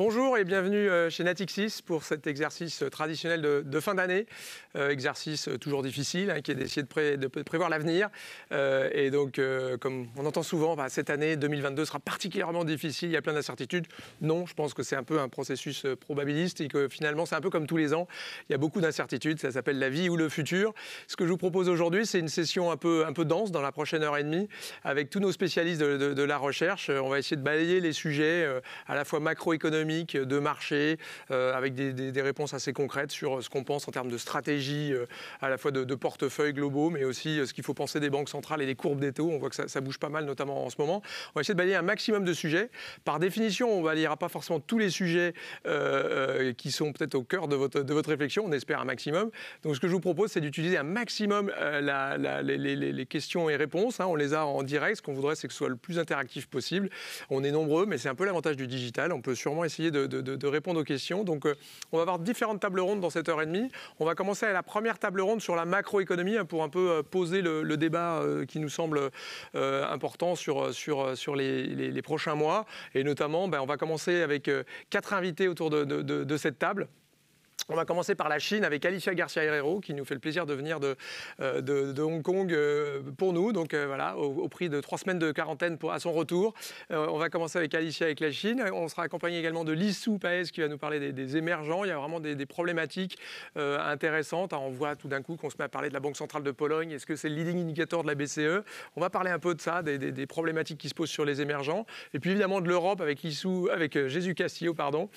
Bonjour et bienvenue euh, chez Natixis pour cet exercice euh, traditionnel de, fin d'année, euh, exercice toujours difficile hein, qui est d'essayer de, prévoir l'avenir. et donc, comme on entend souvent, bah, cette année 2022 sera particulièrement difficile, il y a plein d'incertitudes. Non, je pense que c'est un peu un processus probabiliste et que finalement c'est un peu comme tous les ans, il y a beaucoup d'incertitudes, ça s'appelle la vie ou le futur. Ce que je vous propose aujourd'hui, c'est une session un peu, dense dans la prochaine heure et demie avec tous nos spécialistes de, de la recherche. On va essayer de balayer les sujets à la fois macroéconomiques, de marché, euh, avec des, réponses assez concrètes sur ce qu'on pense en termes de stratégie, euh, à la fois de, de portefeuilles globaux, mais aussi euh, ce qu'il faut penser des banques centrales et des courbes des taux. On voit que ça, bouge pas mal, notamment en ce moment. On va essayer de balayer un maximum de sujets. Par définition, on ne balayera pas forcément tous les sujets qui sont peut-être au cœur de votre, de votre réflexion. On espère un maximum. Donc, ce que je vous propose, c'est d'utiliser un maximum les, questions et réponses. Hein. On les a en direct. Ce qu'on voudrait, c'est que ce soit le plus interactif possible. On est nombreux, mais c'est un peu l'avantage du digital. On peut sûrement essayer de, répondre aux questions. Donc, euh, on va avoir différentes tables rondes dans cette heure et demie. On va commencer à la première table ronde sur la macroéconomie hein, pour un peu euh, poser le, débat euh, qui nous semble important sur, les, prochains mois. Et notamment, ben, on va commencer avec quatre invités autour de cette table. On va commencer par la Chine avec Alicia Garcia Herrero qui nous fait le plaisir de venir de, euh, Hong Kong euh, pour nous. Donc euh, voilà, au, prix de trois semaines de quarantaine pour, à son retour. on va commencer avec Alicia avec la Chine. On sera accompagné également de Lissou Paez qui va nous parler des, émergents. Il y a vraiment des, problématiques intéressantes. Ah, on voit tout d'un coup qu'on se met à parler de la Banque centrale de Pologne. Est-ce que c'est le leading indicator de la BCE On va parler un peu de ça, des, problématiques qui se posent sur les émergents. Et puis évidemment de l'Europe avec avec Jésus Castillo, pardon,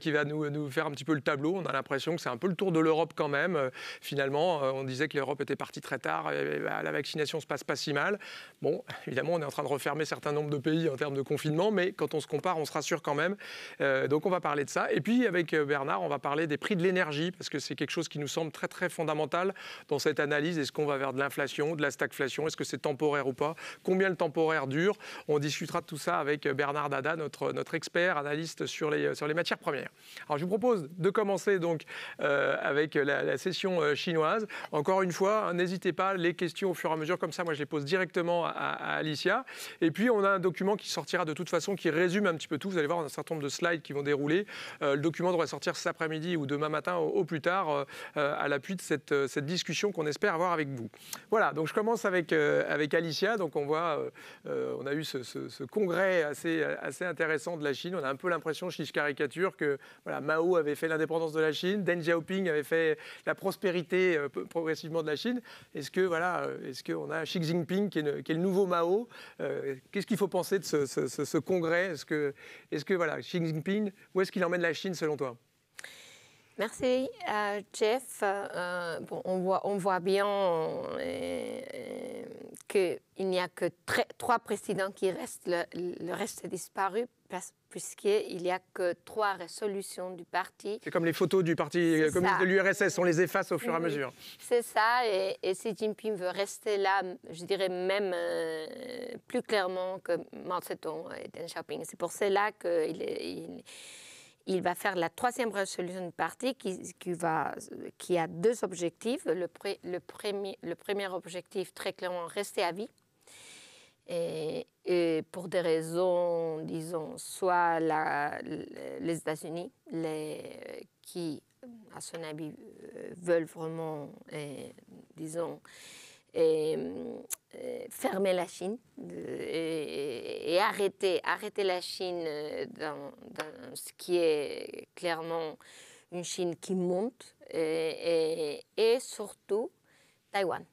qui va nous, nous faire un petit peu le tableau l'impression que c'est un peu le tour de l'Europe quand même. Euh, finalement, euh, on disait que l'Europe était partie très tard, bah, la vaccination se passe pas si mal. Bon, évidemment, on est en train de refermer certains nombres de pays en termes de confinement, mais quand on se compare, on se rassure quand même. Euh, donc on va parler de ça. Et puis avec Bernard, on va parler des prix de l'énergie, parce que c'est quelque chose qui nous semble très très fondamental dans cette analyse. Est-ce qu'on va vers de l'inflation, de la stagflation Est-ce que c'est temporaire ou pas Combien le temporaire dure On discutera de tout ça avec Bernard Dada, notre, notre expert, analyste sur les, sur les matières premières. Alors je vous propose de commencer donc euh, avec la, session euh, chinoise. Encore une fois, hein, n'hésitez pas, les questions au fur et à mesure, comme ça, moi je les pose directement à, Alicia. Et puis on a un document qui sortira de toute façon, qui résume un petit peu tout. Vous allez voir, on a un certain nombre de slides qui vont dérouler. Euh, le document devrait sortir cet après-midi ou demain matin au, plus tard, à l'appui de cette, cette discussion qu'on espère avoir avec vous. Voilà, donc je commence avec, avec Alicia. Donc on voit, on a eu ce, congrès assez, assez intéressant de la Chine. On a un peu l'impression, si je caricature, que voilà, Mao avait fait l'indépendance de la Chine. Deng Xiaoping avait fait la prospérité euh, progressivement de la Chine. Est-ce que voilà, euh, est-ce qu'on a Xi Jinping qui est, le, nouveau Mao euh, Qu'est-ce qu'il faut penser de ce, congrès Est-ce que, est-ce que voilà, Xi Jinping, où est-ce qu'il emmène la Chine selon toi Merci à euh, Jeff. Euh, euh, bon, on, voit, on voit bien que qu'il n'y a que trois présidents qui restent. Le, reste est disparu puisqu'il n'y a que trois résolutions du parti. C'est comme les photos du Parti communiste de l'URSS, on les efface au fur et à mesure. C'est ça, et, si Jinping veut rester là, je dirais même plus clairement que Mao Zedong et Deng Xiaoping. C'est pour cela qu'il est il va faire la troisième résolution de parti qui, euh, a deux objectifs. Le, premier, objectif, très clairement, rester à vie. Et, pour des raisons, disons, soit les États-Unis, qui, à son avis, euh, veulent vraiment, disons, euh, fermer la Chine euh, et, arrêter, arrêter la Chine euh, dans, ce qui est clairement une Chine qui monte et, surtout Taïwan.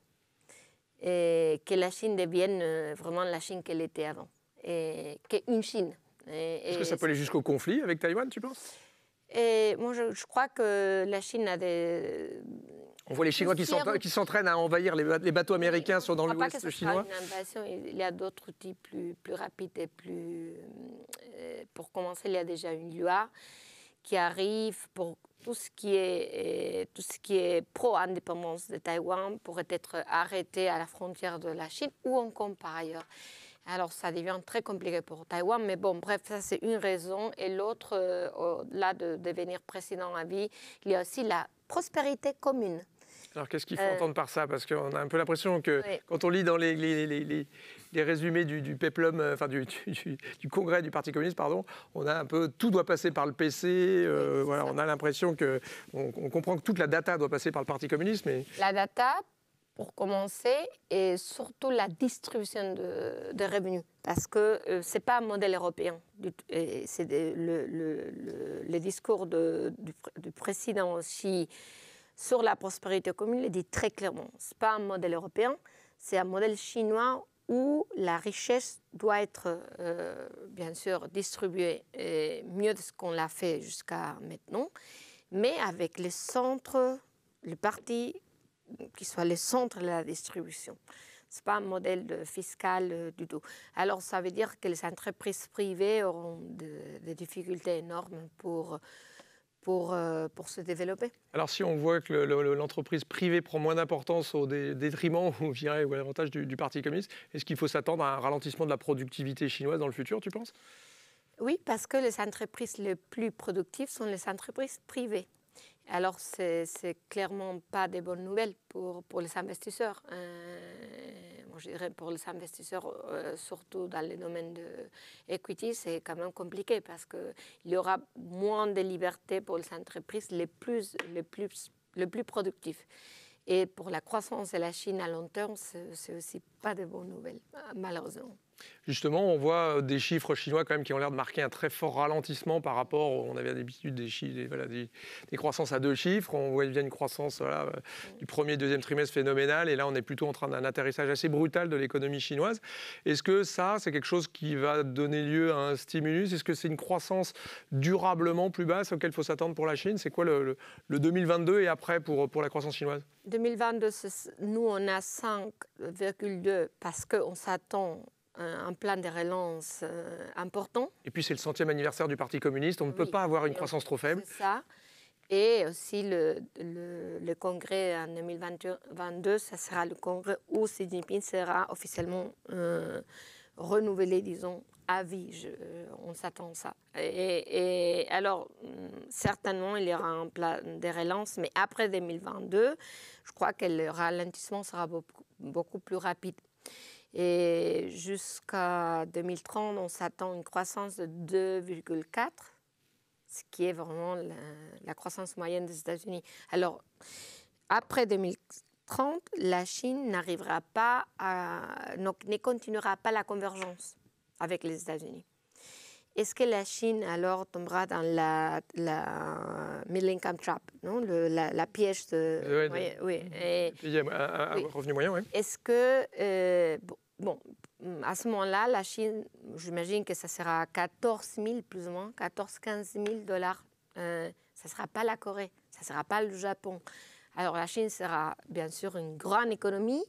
que la Chine devienne vraiment la Chine qu'elle était avant, et une Chine. Est-ce que ça peut aller jusqu'au conflit avec Taïwan, tu penses et Moi, je, je, crois que la Chine a des, on voit les Chinois qui s'entraînent à envahir les, bateaux américains sont dans l'ouest chinois. il y a d'autres outils plus, rapides et plus. Euh, pour commencer, il y a déjà une loi qui arrive pour tout ce qui est, euh, tout ce qui est pro-indépendance de Taïwan pourrait être arrêté à la frontière de la Chine ou en Kong par ailleurs. Alors ça devient très compliqué pour Taïwan, mais bon, bref, ça c'est une raison. Et l'autre, euh, au-delà de devenir président à vie, il y a aussi la prospérité commune. Alors qu'est-ce qu'il faut euh. entendre par ça Parce qu'on a un peu l'impression que quand on lit dans les, les, résumés du, péplum, euh, enfin du, congrès du Parti communiste, pardon, on a un peu tout doit passer par le PC. Euh, on a l'impression que on, comprend que toute la data doit passer par le Parti communiste, mais la data pour commencer et surtout la distribution de, revenus parce que c'est pas un modèle européen. C'est le, discours du, président aussi sur la prospérité commune il dit très clairement. Ce n'est pas un modèle européen, c'est un modèle chinois où la richesse doit être, euh, bien sûr, distribuée euh, mieux de ce qu'on l'a fait jusqu'à maintenant, mais avec les centres, le parti qui soit le centre de la distribution. Ce n'est pas un modèle fiscal euh, du tout. Alors, ça veut dire que les entreprises privées auront des difficultés énormes pour pour, euh, pour, se développer. Alors si on voit que l'entreprise privée prend moins d'importance au détriment ou, ou à l'avantage du, Parti communiste, est-ce qu'il faut s'attendre à un ralentissement de la productivité chinoise dans le futur, tu penses Oui, parce que les entreprises les plus productives sont les entreprises privées. Alors c'est clairement pas des bonnes nouvelles pour, pour les investisseurs. Euh, je dirais, pour les investisseurs, euh, surtout dans le domaine de equity, c'est quand même compliqué parce qu'il y aura moins de liberté pour les entreprises les plus, les plus, les plus productives. Et pour la croissance de la Chine à long terme, c'est aussi pas de bonnes nouvelles, malheureusement. Justement, on voit euh, des chiffres chinois quand même qui ont l'air de marquer un très fort ralentissement par rapport, on avait l'habitude des, des, croissances à deux chiffres, on voit bien une croissance euh, du premier et deuxième trimestre phénoménale, et là on est plutôt en train d'un atterrissage assez brutal de l'économie chinoise. Est-ce que ça, c'est quelque chose qui va donner lieu à un stimulus Est-ce que c'est une croissance durablement plus basse auquel il faut s'attendre pour la Chine C'est quoi le, 2022 et après pour, pour la croissance chinoise 2022, nous on a 5,2 parce qu'on s'attend un plan de relance euh, important. Et puis c'est le centième anniversaire du Parti communiste, on ne peut pas avoir une croissance trop faible. ça. Et aussi le, congrès en 2022, ça sera le congrès où Xi Jinping sera officiellement euh, renouvelé, disons, à vie. Euh, on s'attend à ça. Et, alors, mm, certainement, il y aura un plan de relance, mais après 2022, je crois que le ralentissement sera beaucoup plus rapide. Et jusqu'à 2030, on s'attend à une croissance de 2,4, ce qui est vraiment la, croissance moyenne des États-Unis. Alors, après 2030, la Chine n'arrivera pas à, ne continuera pas la convergence avec les États-Unis est-ce que la Chine alors tombera dans la, la income trap, non la, piège de, oui, revenu moyen Est-ce que euh, bon, à ce moment-là, la Chine, j'imagine que ça sera 14 000 plus ou moins, 14-15 000 dollars. Euh, ça ne sera pas la Corée, ça ne sera pas le Japon. Alors la Chine sera bien sûr une grande économie,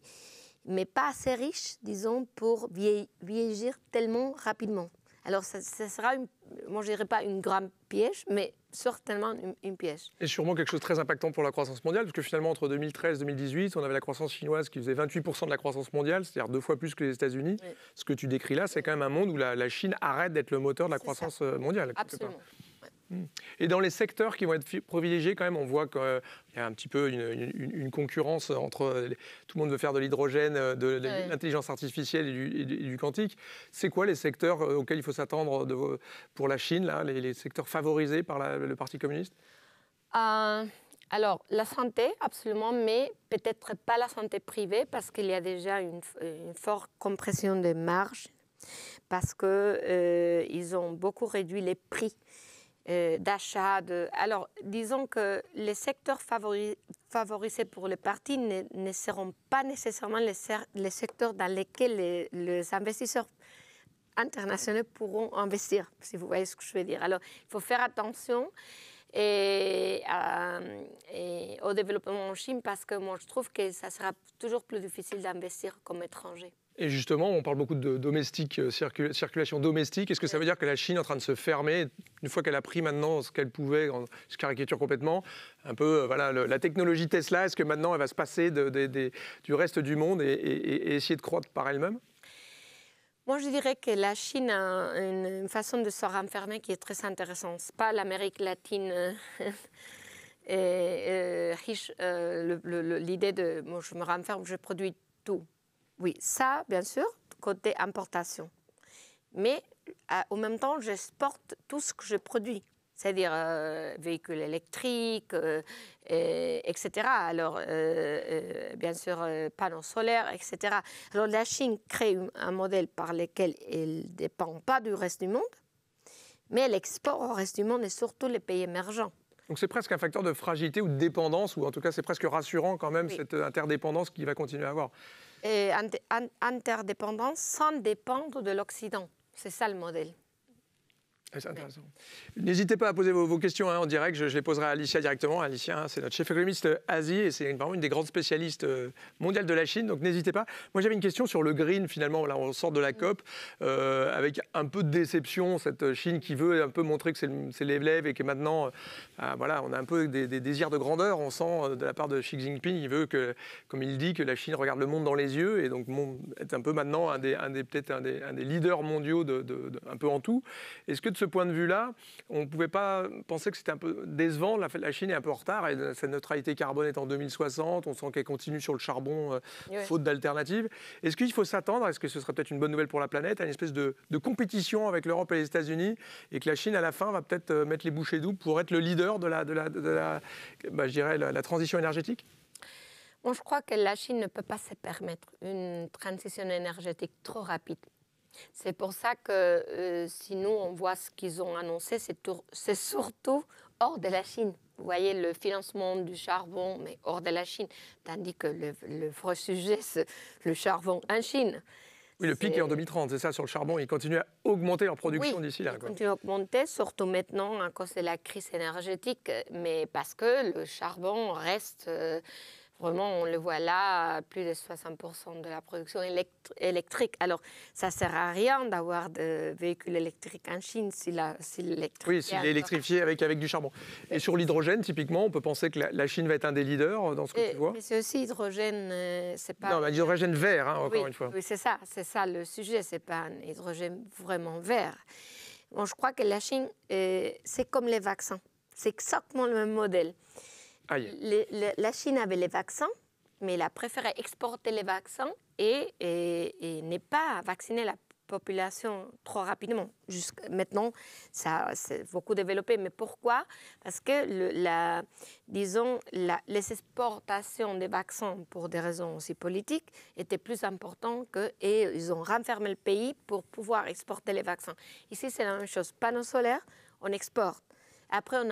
mais pas assez riche, disons, pour vieillir tellement rapidement. Alors, ça, sera, une, moi, je dirais pas une grande piège, mais certainement une, une, piège. Et sûrement quelque chose de très impactant pour la croissance mondiale, parce que finalement, entre 2013 et 2018, on avait la croissance chinoise qui faisait 28% de la croissance mondiale, c'est-à-dire deux fois plus que les États-Unis. Ce que tu décris là, c'est quand même un monde où la, Chine arrête d'être le moteur de la croissance euh, mondiale. Absolument. Et dans les secteurs qui vont être privilégiés, quand même, on voit qu'il euh, y a un petit peu une, concurrence entre euh, tout le monde veut faire de l'hydrogène, euh, de, l'intelligence artificielle et du, quantique. C'est quoi les secteurs auxquels il faut s'attendre pour la Chine, les, secteurs favorisés par le Parti communiste Alors, la santé, absolument, mais peut-être pas la santé privée parce qu'il y a déjà une, forte compression des marges parce qu'ils euh, ont beaucoup réduit les prix euh, d'achat. De... Alors, disons que les secteurs favorisés pour les parti ne, seront pas nécessairement les, secteurs dans lesquels les, investisseurs internationaux pourront investir, si vous voyez ce que je veux dire. Alors, il faut faire attention. Et, euh, au développement en Chine parce que moi je trouve que ça sera toujours plus difficile d'investir comme étranger. Et justement, on parle beaucoup de euh, circulation domestique. Est-ce que ça veut dire que la Chine est en train de se fermer une fois qu'elle a pris maintenant ce qu'elle pouvait, je caricature complètement, un peu euh, voilà, la technologie Tesla, est-ce que maintenant elle va se passer de, du reste du monde et, essayer de croître par elle-même moi, je dirais que la Chine a une façon de se renfermer qui est très intéressante. n'est pas l'Amérique latine euh, riche. L'idée de moi, je me renferme, je produis tout. Oui, ça, bien sûr, côté importation. Mais euh, au en même temps, j'exporte tout ce que je produis, c'est-à-dire euh, véhicules électriques, euh, etc. Alors, bien sûr, panneaux solaires, etc. Alors, la Chine crée un modèle par lequel elle ne dépend pas du reste du monde, mais elle exporte au reste du monde et surtout les pays émergents. Donc c'est presque un facteur de fragilité ou de dépendance, ou en tout cas c'est presque rassurant quand même cette interdépendance qu'il va continuer à avoir et interdépendance sans dépendre de l'Occident. C'est ça le modèle. Ah, c'est intéressant. N'hésitez pas à poser vos, questions hein, en direct. Je, les poserai à Alicia directement. Alicia, hein, c'est notre chef économiste euh, Asie et c'est vraiment une des grandes spécialistes euh, mondiales de la Chine. Donc n'hésitez pas. Moi, j'avais une question sur le green. Finalement, là, on sort de la mm. COP euh, avec un peu de déception. Cette Chine qui veut un peu montrer que c'est l'élève et que maintenant, ah, voilà, on a un peu des, désirs de grandeur. On sent de la part de Xi Jinping, il veut que, comme il dit, que la Chine regarde le monde dans les yeux et donc est un peu maintenant un des, des peut-être un, des, leaders mondiaux de, un peu en tout. Est-ce que de ce point de vue-là, on ne pouvait pas penser que c'était un peu décevant. La, la, Chine est un peu en retard et sa neutralité carbone est en 2060. On sent qu'elle continue sur le charbon, euh, faute d'alternatives. Est-ce qu'il faut s'attendre, est-ce que ce serait peut-être une bonne nouvelle pour la planète, à une espèce de, compétition avec l'Europe et les États-Unis et que la Chine, à la fin, va peut-être euh, mettre les bouchées doubles pour être le leader de la, bah, transition énergétique je crois que la Chine ne peut pas se permettre une transition énergétique trop rapide. C'est pour ça que euh, si nous, on voit ce qu'ils ont annoncé, c'est surtout hors de la Chine. Vous voyez le financement du charbon, mais hors de la Chine, tandis que le, vrai sujet, c'est le charbon en Chine. Oui, le pic est en 2030, c'est ça, sur le charbon. Il continue à augmenter leur production d'ici là. Ils à augmenter, surtout maintenant à cause de la crise énergétique, mais parce que le charbon reste euh, Vraiment, on le voit là, plus de 60% de la production électrique. Alors, ça ne sert à rien d'avoir des véhicules électriques en Chine si l'électrique. Oui, s'il est électrifié avec, avec du charbon. Et sur l'hydrogène, typiquement, on peut penser que la, Chine va être un des leaders euh, dans ce que tu vois. Mais c'est aussi hydrogène, euh, c'est pas. Non, mais l'hydrogène vert, hein, encore une fois. Oui, c'est ça, c'est ça le sujet, c'est pas un hydrogène vraiment vert. Bon, je crois que la Chine, euh, c'est comme les vaccins, c'est exactement le même modèle la Chine avait les vaccins, mais elle a préféré exporter les vaccins et, et, ne pas vacciner la population trop rapidement. Jusqu'à maintenant, ça s'est beaucoup développé. Mais pourquoi Parce que, la, disons, les exportations des vaccins, pour des raisons aussi politiques, étaient plus importantes que, et ils ont renfermé le pays pour pouvoir exporter les vaccins. Ici, c'est la même chose. Panneaux solaires, on exporte. Après, on,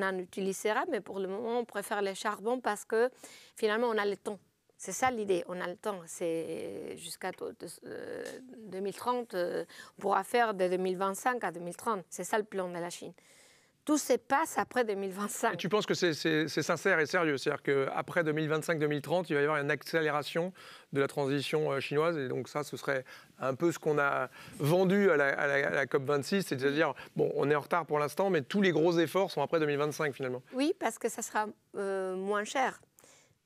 en utilisera, mais pour le moment, on préfère le charbon parce que finalement, on a le temps. C'est ça l'idée, on a le temps. C'est jusqu'à 2030, euh, euh, on pourra faire de 2025 à 2030. C'est ça le plan de la Chine tout se passe après 2025. tu penses que c'est sincère et sérieux C'est-à-dire qu'après 2025-2030, il va y avoir une accélération de la transition euh, chinoise. Et donc ça, ce serait un peu ce qu'on a vendu à la, COP26, c'est-à-dire, bon, on est en retard pour l'instant, mais tous les gros efforts sont après 2025 finalement. Oui, parce que ça sera euh, moins cher.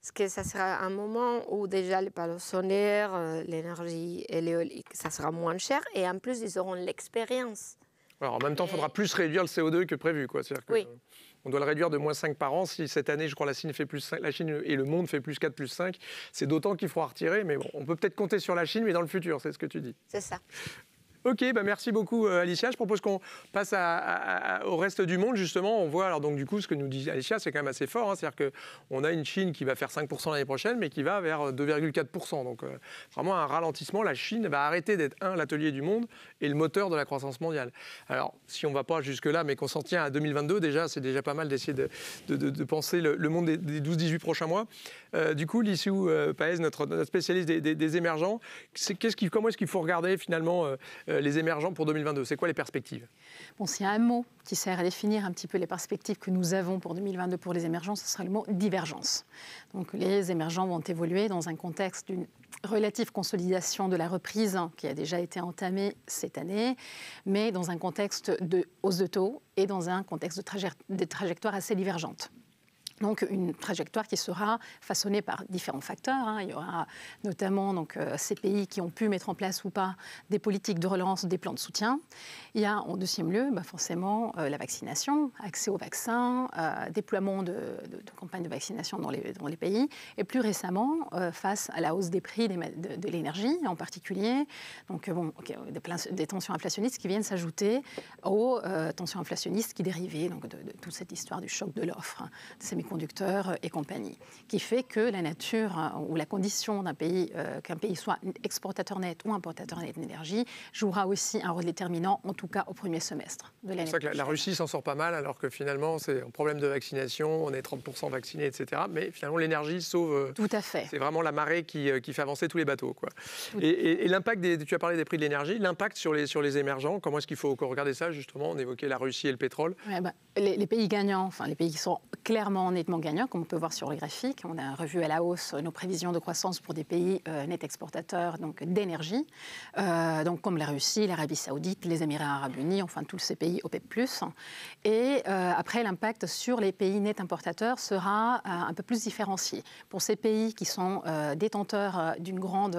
Parce que ça sera un moment où déjà les panneaux solaires, euh, l'énergie et ça sera moins cher. Et en plus, ils auront l'expérience en même temps, il faudra plus réduire le CO2 que prévu. Quoi. On doit le réduire de moins 5 par an. Si cette année, je crois, la Chine, fait plus la Chine et le monde fait plus 4, plus 5, c'est d'autant qu'il faudra retirer. Mais bon, on peut peut-être compter sur la Chine, mais dans le futur, c'est ce que tu dis. C'est ça. Ok, bah, merci beaucoup euh, Alicia. Je propose qu'on passe au reste du monde justement. On voit alors donc du coup ce que nous dit Alicia, c'est quand même assez fort. Hein. C'est-à-dire qu'on a une Chine qui va faire 5% l'année prochaine, mais qui va vers 2,4%. Euh, donc euh, vraiment un ralentissement. La Chine va arrêter d'être un l'atelier du monde et le moteur de la croissance mondiale. Alors si on ne va pas jusque là, mais qu'on s'en tient à 2022 déjà, c'est déjà pas mal d'essayer de, penser le, monde des 12-18 prochains mois. Euh, du coup, Lissou euh, Paez, notre, spécialiste des, émergents, -ce comment est-ce qu'il faut regarder finalement euh, les émergents pour 2022 C'est quoi les perspectives Bon, s'il y a un mot qui sert à définir un petit peu les perspectives que nous avons pour 2022 pour les émergents, ce sera le mot divergence. Donc les émergents vont évoluer dans un contexte d'une relative consolidation de la reprise qui a déjà été entamée cette année, mais dans un contexte de hausse de taux et dans un contexte de, trajectoires de assez divergentes. Donc une trajectoire qui sera façonnée par différents facteurs. Hein. Il y aura notamment donc, euh, ces pays qui ont pu mettre en place ou pas des politiques de relance, des plans de soutien. Il y a en deuxième lieu bah, forcément euh, la vaccination, accès aux vaccins, euh, déploiement de, campagnes de vaccination dans les, dans les pays. Et plus récemment, face à la hausse des prix de, l'énergie en particulier, donc bon, des, des, tensions inflationnistes qui viennent s'ajouter aux tensions inflationnistes qui dérivaient donc, de, toute cette histoire du choc de l'offre. Hein, conducteurs et compagnie, qui fait que la nature euh, ou la condition d'un pays, euh, qu'un pays soit exportateur net ou importateur net d'énergie, jouera aussi un rôle déterminant, en tout cas au premier semestre de l'année. C'est ça que la, Russie s'en sort pas mal, alors que finalement, c'est un problème de vaccination, on est 30% vaccinés, etc. Mais finalement, l'énergie sauve. Euh, tout à fait. C'est vraiment la marée qui, qui, fait avancer tous les bateaux. Quoi. Et, l'impact, des, tu as parlé des prix de l'énergie, l'impact sur les, sur les émergents, comment est-ce qu'il faut regarder ça, justement On évoquait la Russie et le pétrole. Bah, les, pays gagnants, enfin les pays qui sont clairement nettement gagnant, comme on peut voir sur le graphique. On a revu à la hausse nos prévisions de croissance pour des pays euh, net exportateurs donc d'énergie, euh, donc comme la Russie, l'Arabie Saoudite, les Émirats Arabes Unis, enfin tous ces pays OPEP+. Et euh, après, l'impact sur les pays net importateurs sera un peu plus différencié. Pour ces pays qui sont détenteurs d'une grande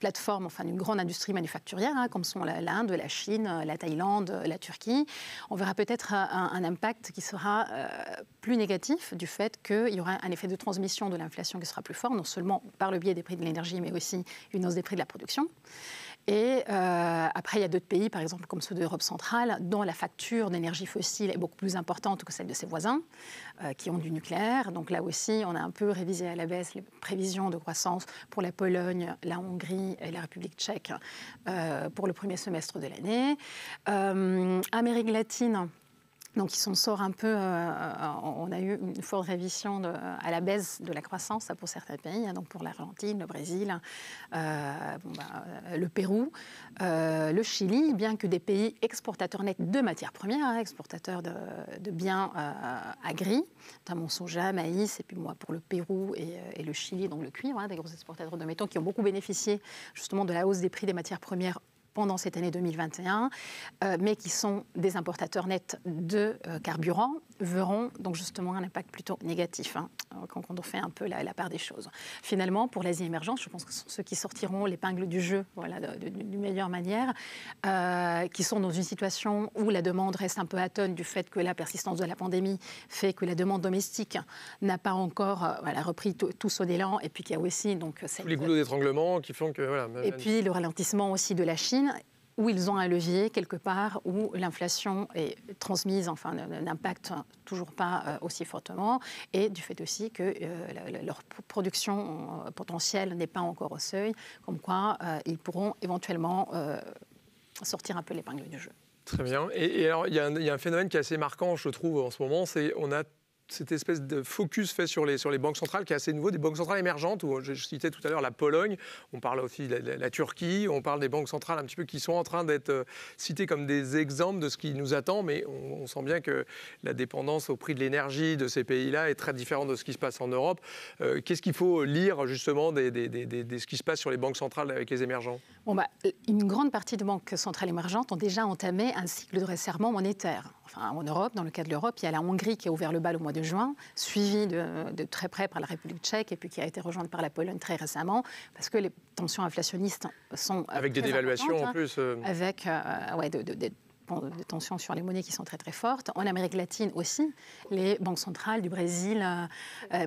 plateforme, enfin d'une grande industrie manufacturière, hein, comme sont l'Inde, la Chine, la Thaïlande, la Turquie, on verra peut-être un, un impact qui sera euh, plus négatif du fait qu'il y aura un effet de transmission de l'inflation qui sera plus fort, non seulement par le biais des prix de l'énergie, mais aussi une hausse des prix de la production. Et euh, après, il y a d'autres pays, par exemple comme ceux d'Europe centrale, dont la facture d'énergie fossile est beaucoup plus importante que celle de ses voisins, euh, qui ont du nucléaire. Donc là aussi, on a un peu révisé à la baisse les prévisions de croissance pour la Pologne, la Hongrie et la République tchèque pour le premier semestre de l'année. Amérique latine, donc ils sont sort un peu, euh, on a eu une forte révision à la baisse de la croissance pour certains pays, hein, donc pour l'Argentine, le Brésil, euh, bah, le Pérou, euh, le Chili, bien que des pays exportateurs nets de matières premières, hein, exportateurs de, biens agri, notamment soja, maïs, et puis moi pour le Pérou et, le Chili, donc le cuivre, hein, des gros exportateurs de métaux qui ont beaucoup bénéficié justement de la hausse des prix des matières premières pendant cette année 2021, euh, mais qui sont des importateurs nets de euh, carburant, verront donc justement un impact plutôt négatif hein, euh, quand on fait un peu la, part des choses. Finalement, pour l'Asie émergente, je pense que ce sont ceux qui sortiront l'épingle du jeu voilà, d'une meilleure manière, qui sont dans une situation où la demande reste un peu atone du fait que la persistance de la pandémie fait que la demande domestique n'a pas encore voilà, repris tout son élan et puis qu'il y a aussi donc... les goulots d'étranglement qui font que... Voilà, et puis le ralentissement aussi de la Chine où ils ont un levier quelque part, où l'inflation est transmise, enfin n'impacte toujours pas euh, aussi fortement, et du fait aussi que euh, leur production euh, potentielle n'est pas encore au seuil, comme quoi ils pourront éventuellement sortir un peu l'épingle du jeu. Très bien. Et, alors, il y, y, a un phénomène qui est assez marquant, je trouve, en ce moment, c'est on a cette espèce de focus fait sur les, sur les banques centrales qui est assez nouveau, des banques centrales émergentes, où je citais tout à l'heure la Pologne, on parle aussi de la, Turquie, on parle des banques centrales un petit peu qui sont en train d'être euh, citées comme des exemples de ce qui nous attend, mais on, sent bien que la dépendance au prix de l'énergie de ces pays-là est très différente de ce qui se passe en Europe. Euh, qu'est-ce qu'il faut lire justement de des, des, des, ce qui se passe sur les banques centrales avec les émergents bon bah, euh, Une grande partie des banques centrales émergentes ont déjà entamé un cycle de resserrement monétaire. Enfin, en Europe, dans le cas de l'Europe, il y a la Hongrie qui a ouvert le bal au mois de juin, suivi de, très près par la République tchèque et puis qui a été rejointe par la Pologne très récemment, parce que les tensions inflationnistes sont... Euh, avec des dévaluations en plus. Euh. avec des euh, ouais, de, de, tensions sur les monnaies qui sont très très fortes. En Amérique latine aussi, les banques centrales du Brésil,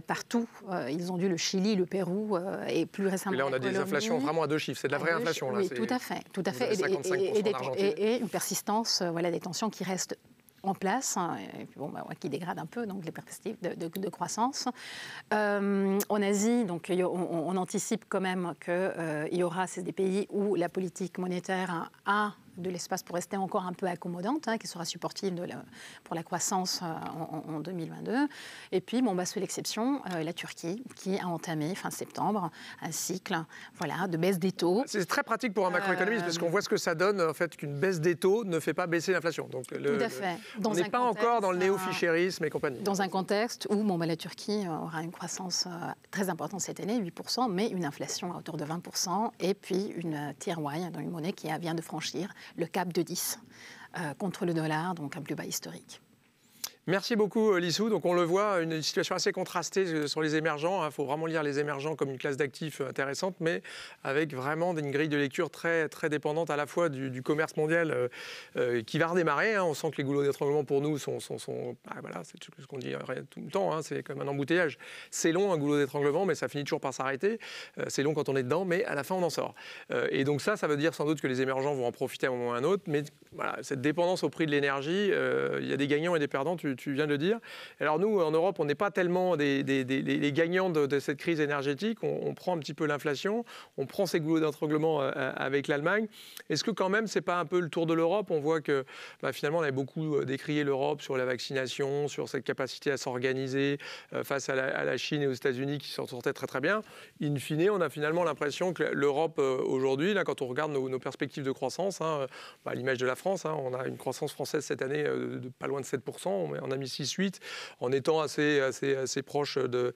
partout, ils ont dû le Chili, le Pérou et plus récemment. là, on a des inflations vraiment à deux chiffres. C'est de la vraie inflation. Là, tout à fait, tout à fait, et, et, une persistance, voilà, des tensions qui restent en place, hein, bah, qui dégrade un peu donc les perspectives de, croissance. Euh, en Asie, donc, on, anticipe quand même qu'il euh, y aura des pays où la politique monétaire a de l'espace pour rester encore un peu accommodante, hein, qui sera supportive de pour la croissance euh, en, 2022. Et puis, bon, bah, l'exception, euh, la Turquie, qui a entamé fin septembre un cycle voilà, de baisse des taux. Ah, c'est très pratique pour un macroéconomiste, parce euh, qu'on voit ce que ça donne, en fait, qu'une baisse des taux ne fait pas baisser l'inflation. Donc, le, tout à fait. on n'est pas encore dans le néo néo-fichérisme et compagnie. Dans un contexte où bon, bah, la Turquie aura une croissance très importante cette année, 8%, mais une inflation à hauteur de 20%, et puis une tiroir, dans une monnaie qui vient de franchir le cap de 10 euh, contre le dollar, donc un plus bas historique. Merci beaucoup, euh, Lissou. Donc, on le voit, une situation assez contrastée euh, sur les émergents. Il hein. faut vraiment lire les émergents comme une classe d'actifs euh, intéressante, mais avec vraiment une grille de lecture très, très dépendante à la fois du, commerce mondial qui va redémarrer. Hein. On sent que les goulots d'étranglement pour nous sont. Bah, voilà, c'est ce qu'on dit tout le temps. Hein. C'est comme un embouteillage. C'est long, un goulot d'étranglement, mais ça finit toujours par s'arrêter. c'est long quand on est dedans, mais à la fin, on en sort. et donc, ça, ça veut dire sans doute que les émergents vont en profiter à un moment ou à un autre. Mais voilà, cette dépendance au prix de l'énergie, il y a des gagnants et des perdants tu viens de le dire. Alors nous, en Europe, on n'est pas tellement des, les gagnants de, cette crise énergétique. On, prend un petit peu l'inflation, on prend ces goulots d'entreglement euh, euh, avec l'Allemagne. Est-ce que quand même, c'est pas un peu le tour de l'Europe On voit que bah, finalement, on avait beaucoup euh, décrié l'Europe sur la vaccination, sur cette capacité à s'organiser face à la, Chine et aux États-Unis qui s'en sortaient très très bien. In fine, on a finalement l'impression que l'Europe aujourd'hui, quand on regarde nos, perspectives de croissance, à hein, bah, l'image de la France, hein, on a une croissance française cette année de, pas loin de 7%, on on a mis 6-8, en étant assez, assez, assez proche euh, de,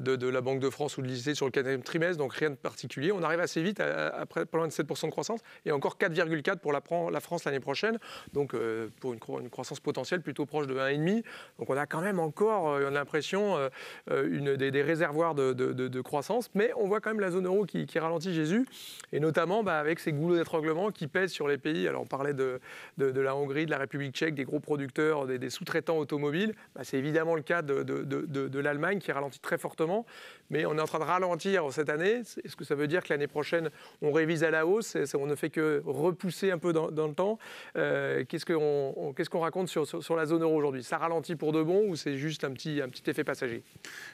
de, la Banque de France ou de l'ICE sur le quatrième trimestre, donc rien de particulier. On arrive assez vite à, à, loin de 7% de croissance, et encore 4,4% pour la, la France l'année prochaine, donc euh, pour une, une, croissance potentielle plutôt proche de 1,5%. Donc on a quand même encore, euh, on a l'impression, une, des, réservoirs de, de, croissance, mais on voit quand même la zone euro qui, ralentit Jésus, et notamment bah, avec ces goulots d'étranglement qui pèsent sur les pays. Alors on parlait de, de, la Hongrie, de la République tchèque, des gros producteurs, des, des sous-traitants automobile. Bah, c'est évidemment le cas de, l'Allemagne qui ralentit très fortement, mais on est en train de ralentir cette année. Est-ce que ça veut dire que l'année prochaine, on révise à la hausse On ne fait que repousser un peu dans, le temps. Euh, qu'est-ce qu'on raconte sur, la zone euro aujourd'hui Ça ralentit pour de bon ou c'est juste un petit, effet passager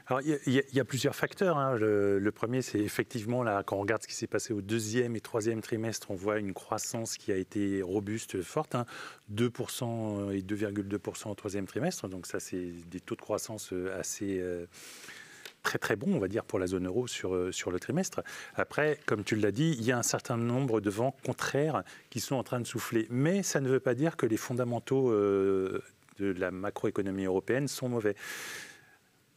Alors, il y, a plusieurs facteurs. Hein. Le, premier, c'est effectivement, là, quand on regarde ce qui s'est passé au deuxième et troisième trimestre, on voit une croissance qui a été robuste, forte. 2% hein. et 2,2% au troisième trimestre. Donc ça, c'est des taux de croissance euh, assez euh, très très bons, on va dire, pour la zone euro sur, euh, sur le trimestre. Après, comme tu l'as dit, il y a un certain nombre de vents contraires qui sont en train de souffler. Mais ça ne veut pas dire que les fondamentaux de la macroéconomie européenne sont mauvais.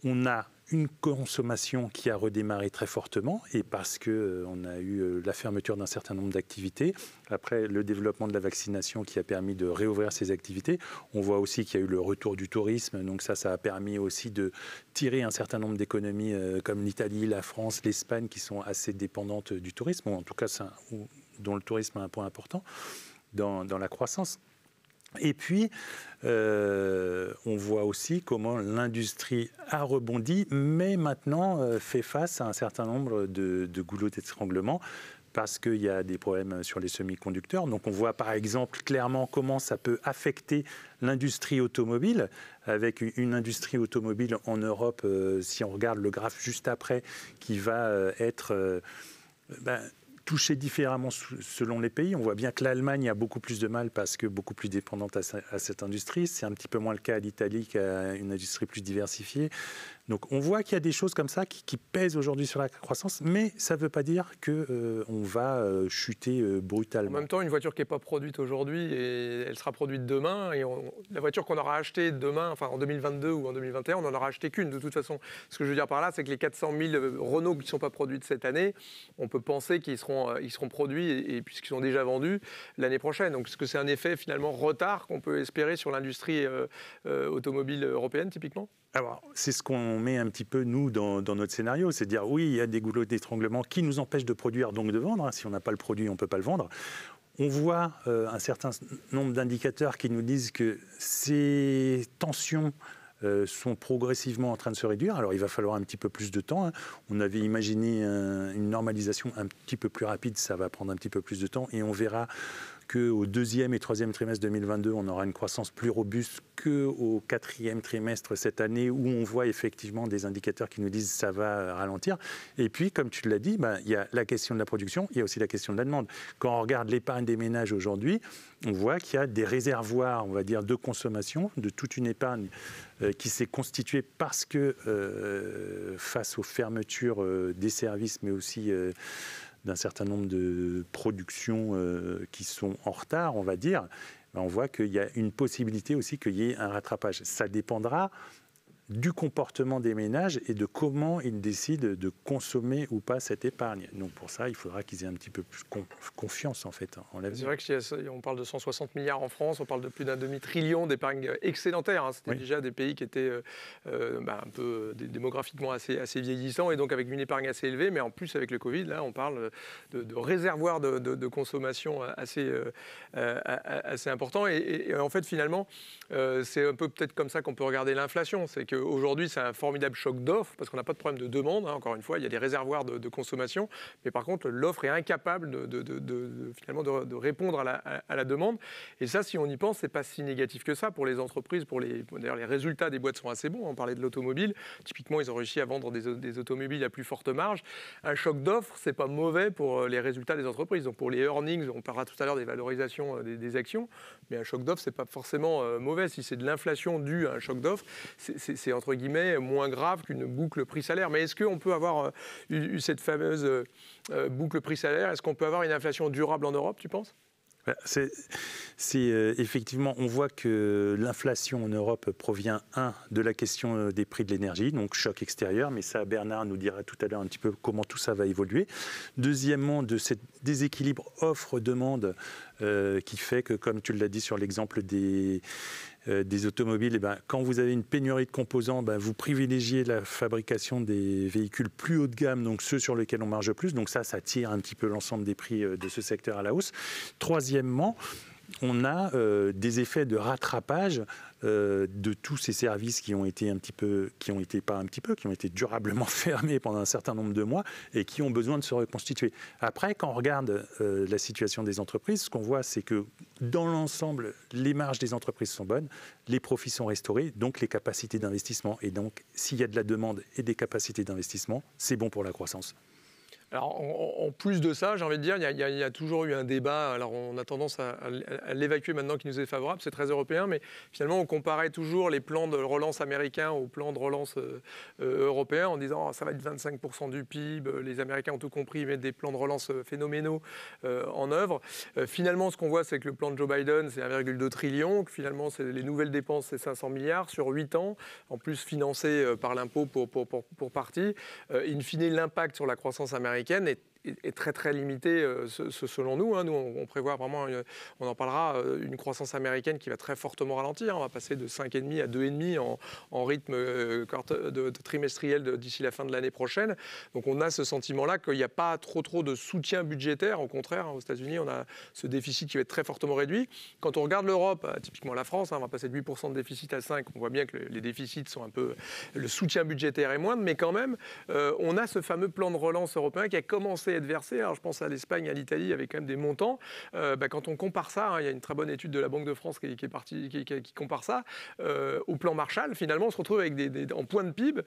On a une consommation qui a redémarré très fortement et parce que euh, on a eu euh, la fermeture d'un certain nombre d'activités. Après le développement de la vaccination qui a permis de réouvrir ces activités, on voit aussi qu'il y a eu le retour du tourisme. Donc ça, ça a permis aussi de tirer un certain nombre d'économies euh, comme l'Italie, la France, l'Espagne qui sont assez dépendantes du tourisme ou en tout cas dont le tourisme a un point important dans, dans la croissance. Et puis, euh, on voit aussi comment l'industrie a rebondi, mais maintenant euh, fait face à un certain nombre de, goulots d'étranglement parce qu'il y a des problèmes sur les semi-conducteurs. Donc on voit par exemple clairement comment ça peut affecter l'industrie automobile, avec une industrie automobile en Europe, euh, si on regarde le graphe juste après, qui va être... Ben, toucher différemment selon les pays. On voit bien que l'Allemagne a beaucoup plus de mal parce que beaucoup plus dépendante à, cette industrie. C'est un petit peu moins le cas à l'Italie qui a une industrie plus diversifiée. Donc on voit qu'il y a des choses comme ça qui, pèsent aujourd'hui sur la croissance, mais ça ne veut pas dire qu'on euh, va euh, chuter euh, brutalement. En même temps, une voiture qui n'est pas produite aujourd'hui, et elle sera produite demain, et la voiture qu'on aura achetée demain, enfin en 2022 ou en 2021, on n'en aura acheté qu'une de toute façon. Ce que je veux dire par là, c'est que les 400 000 Renault qui ne sont pas produits cette année, on peut penser qu'ils seront, produits, et, puisqu'ils sont déjà vendus, l'année prochaine. Donc est-ce que c'est un effet finalement retard qu'on peut espérer sur l'industrie automobile européenne typiquement c'est ce qu'on met un petit peu, nous, dans, notre scénario. C'est à dire, oui, il y a des goulots d'étranglement qui nous empêchent de produire, donc de vendre. Hein. Si on n'a pas le produit, on ne peut pas le vendre. On voit euh, un certain nombre d'indicateurs qui nous disent que ces tensions euh, sont progressivement en train de se réduire. Alors il va falloir un petit peu plus de temps. Hein. On avait imaginé une normalisation un petit peu plus rapide, ça va prendre un petit peu plus de temps et on verra qu'au deuxième et troisième trimestre 2022, on aura une croissance plus robuste qu'au quatrième trimestre cette année, où on voit effectivement des indicateurs qui nous disent ça va euh, ralentir. Et puis, comme tu l'as dit, bah, il y a la question de la production, il y a aussi la question de la demande. Quand on regarde l'épargne des ménages aujourd'hui, on voit qu'il y a des réservoirs, on va dire, de consommation, de toute une épargne euh, qui s'est constituée parce que, euh, face aux fermetures des services, mais aussi d'un certain nombre de productions euh, qui sont en retard, on va dire, ben, on voit qu'il y a une possibilité aussi qu'il y ait un rattrapage. Ça dépendra du comportement des ménages et de comment ils décident de consommer ou pas cette épargne. Donc pour ça, il faudra qu'ils aient un petit peu plus confiance en fait en l'avenir. C'est vrai qu'on on parle de 160 milliards en France, on parle de plus d'un demi trillion d'épargne excédentaire. Hein. C'était déjà des pays qui étaient euh, euh, bah, un peu euh, démographiquement assez, assez vieillissants et donc avec une épargne assez élevée, mais en plus avec le Covid, là on parle de, de réservoir de, consommation assez, importants. assez important. Et, en fait finalement, c'est un peu peut-être comme ça qu'on peut regarder l'inflation, c'est que aujourd'hui, c'est un formidable choc d'offre parce qu'on n'a pas de problème de demande. Hein, encore une fois, il y a des réservoirs de, consommation, mais par contre, l'offre est incapable de, finalement de, répondre à la, demande. Et ça, si on y pense, c'est pas si négatif que ça pour les entreprises. Pour les, d'ailleurs, les résultats des boîtes sont assez bons. Hein, on parlait de l'automobile. Typiquement, ils ont réussi à vendre des, automobiles à plus forte marge. Un choc ce c'est pas mauvais pour euh, les résultats des entreprises. Donc pour les earnings, on parlera tout à l'heure des valorisations euh, des, actions, mais un choc d'offre, c'est pas forcément euh, mauvais. Si c'est de l'inflation due à un choc d'offres c'est entre guillemets moins grave qu'une boucle prix-salaire. Mais est-ce qu'on peut avoir euh, cette fameuse euh, euh, boucle prix-salaire Est-ce qu'on peut avoir une inflation durable en Europe, tu penses bah, c'est, effectivement, on voit que l'inflation en Europe provient, un, de la question des prix de l'énergie, donc choc extérieur, mais ça, Bernard nous dira tout à l'heure un petit peu comment tout ça va évoluer. Deuxièmement, de ce déséquilibre offre-demande qui fait que, comme tu l'as dit sur l'exemple des, euh, des automobiles, et eh ben, quand vous avez une pénurie de composants, ben, vous privilégiez la fabrication des véhicules plus haut de gamme, donc ceux sur lesquels on marge plus. Donc ça, ça tire un petit peu l'ensemble des prix euh, de ce secteur à la hausse. Troisièmement, on a euh, des effets de rattrapage euh, de tous ces services qui ont été un peu, qui pas un peu, qui ont été durablement fermés pendant un certain nombre de mois et qui ont besoin de se reconstituer. Après, quand on regarde euh, la situation des entreprises, ce qu'on voit, c'est que dans l'ensemble, les marges des entreprises sont bonnes, les profits sont restaurés, donc les capacités d'investissement. Et donc, s'il y a de la demande et des capacités d'investissement, c'est bon pour la croissance. Alors, en, plus de ça, j'ai envie de dire, il y, a, toujours eu un débat. Alors, on a tendance à, l'évacuer maintenant qui nous est favorable, c'est très européen, mais finalement, on comparait toujours les plans de relance américains aux plans de relance européen euh, européens en disant ah, ça va être 25% du PIB, les Américains ont tout compris, ils mettent des plans de relance euh, phénoménaux euh, en œuvre. finalement, ce qu'on voit, c'est que le plan de Joe Biden, c'est 1,2 trillion, que finalement, les nouvelles dépenses, c'est 500 milliards sur 8 ans, en plus financés par l'impôt pour, pour, pour, pour, partie. in fine, l'impact sur la croissance américaine, américaine est est, très très limité euh, selon nous. Hein. Nous, on, prévoit vraiment, on en parlera, euh, une croissance américaine qui va très fortement ralentir. Hein. On va passer de 5,5 à 2,5 en, en rythme euh, trimestriel d'ici la fin de l'année prochaine. Donc on a ce sentiment-là qu'il n'y a pas trop trop de soutien budgétaire. Au contraire, hein, aux États-Unis, on a ce déficit qui va être très fortement réduit. Quand on regarde l'Europe, typiquement la France, on va passer de 8% de déficit à 5. On voit bien que les déficits sont un peu... Le soutien budgétaire est moindre, mais quand même, on a ce fameux plan de relance européen qui a commencé être Alors je pense à l'Espagne, à l'Italie, avec quand même des montants. Euh, bah, quand on compare ça, hein, il y a une très bonne étude de la Banque de France qui, compare ça euh, au plan Marshall. Finalement, on se retrouve avec des, en point de PIB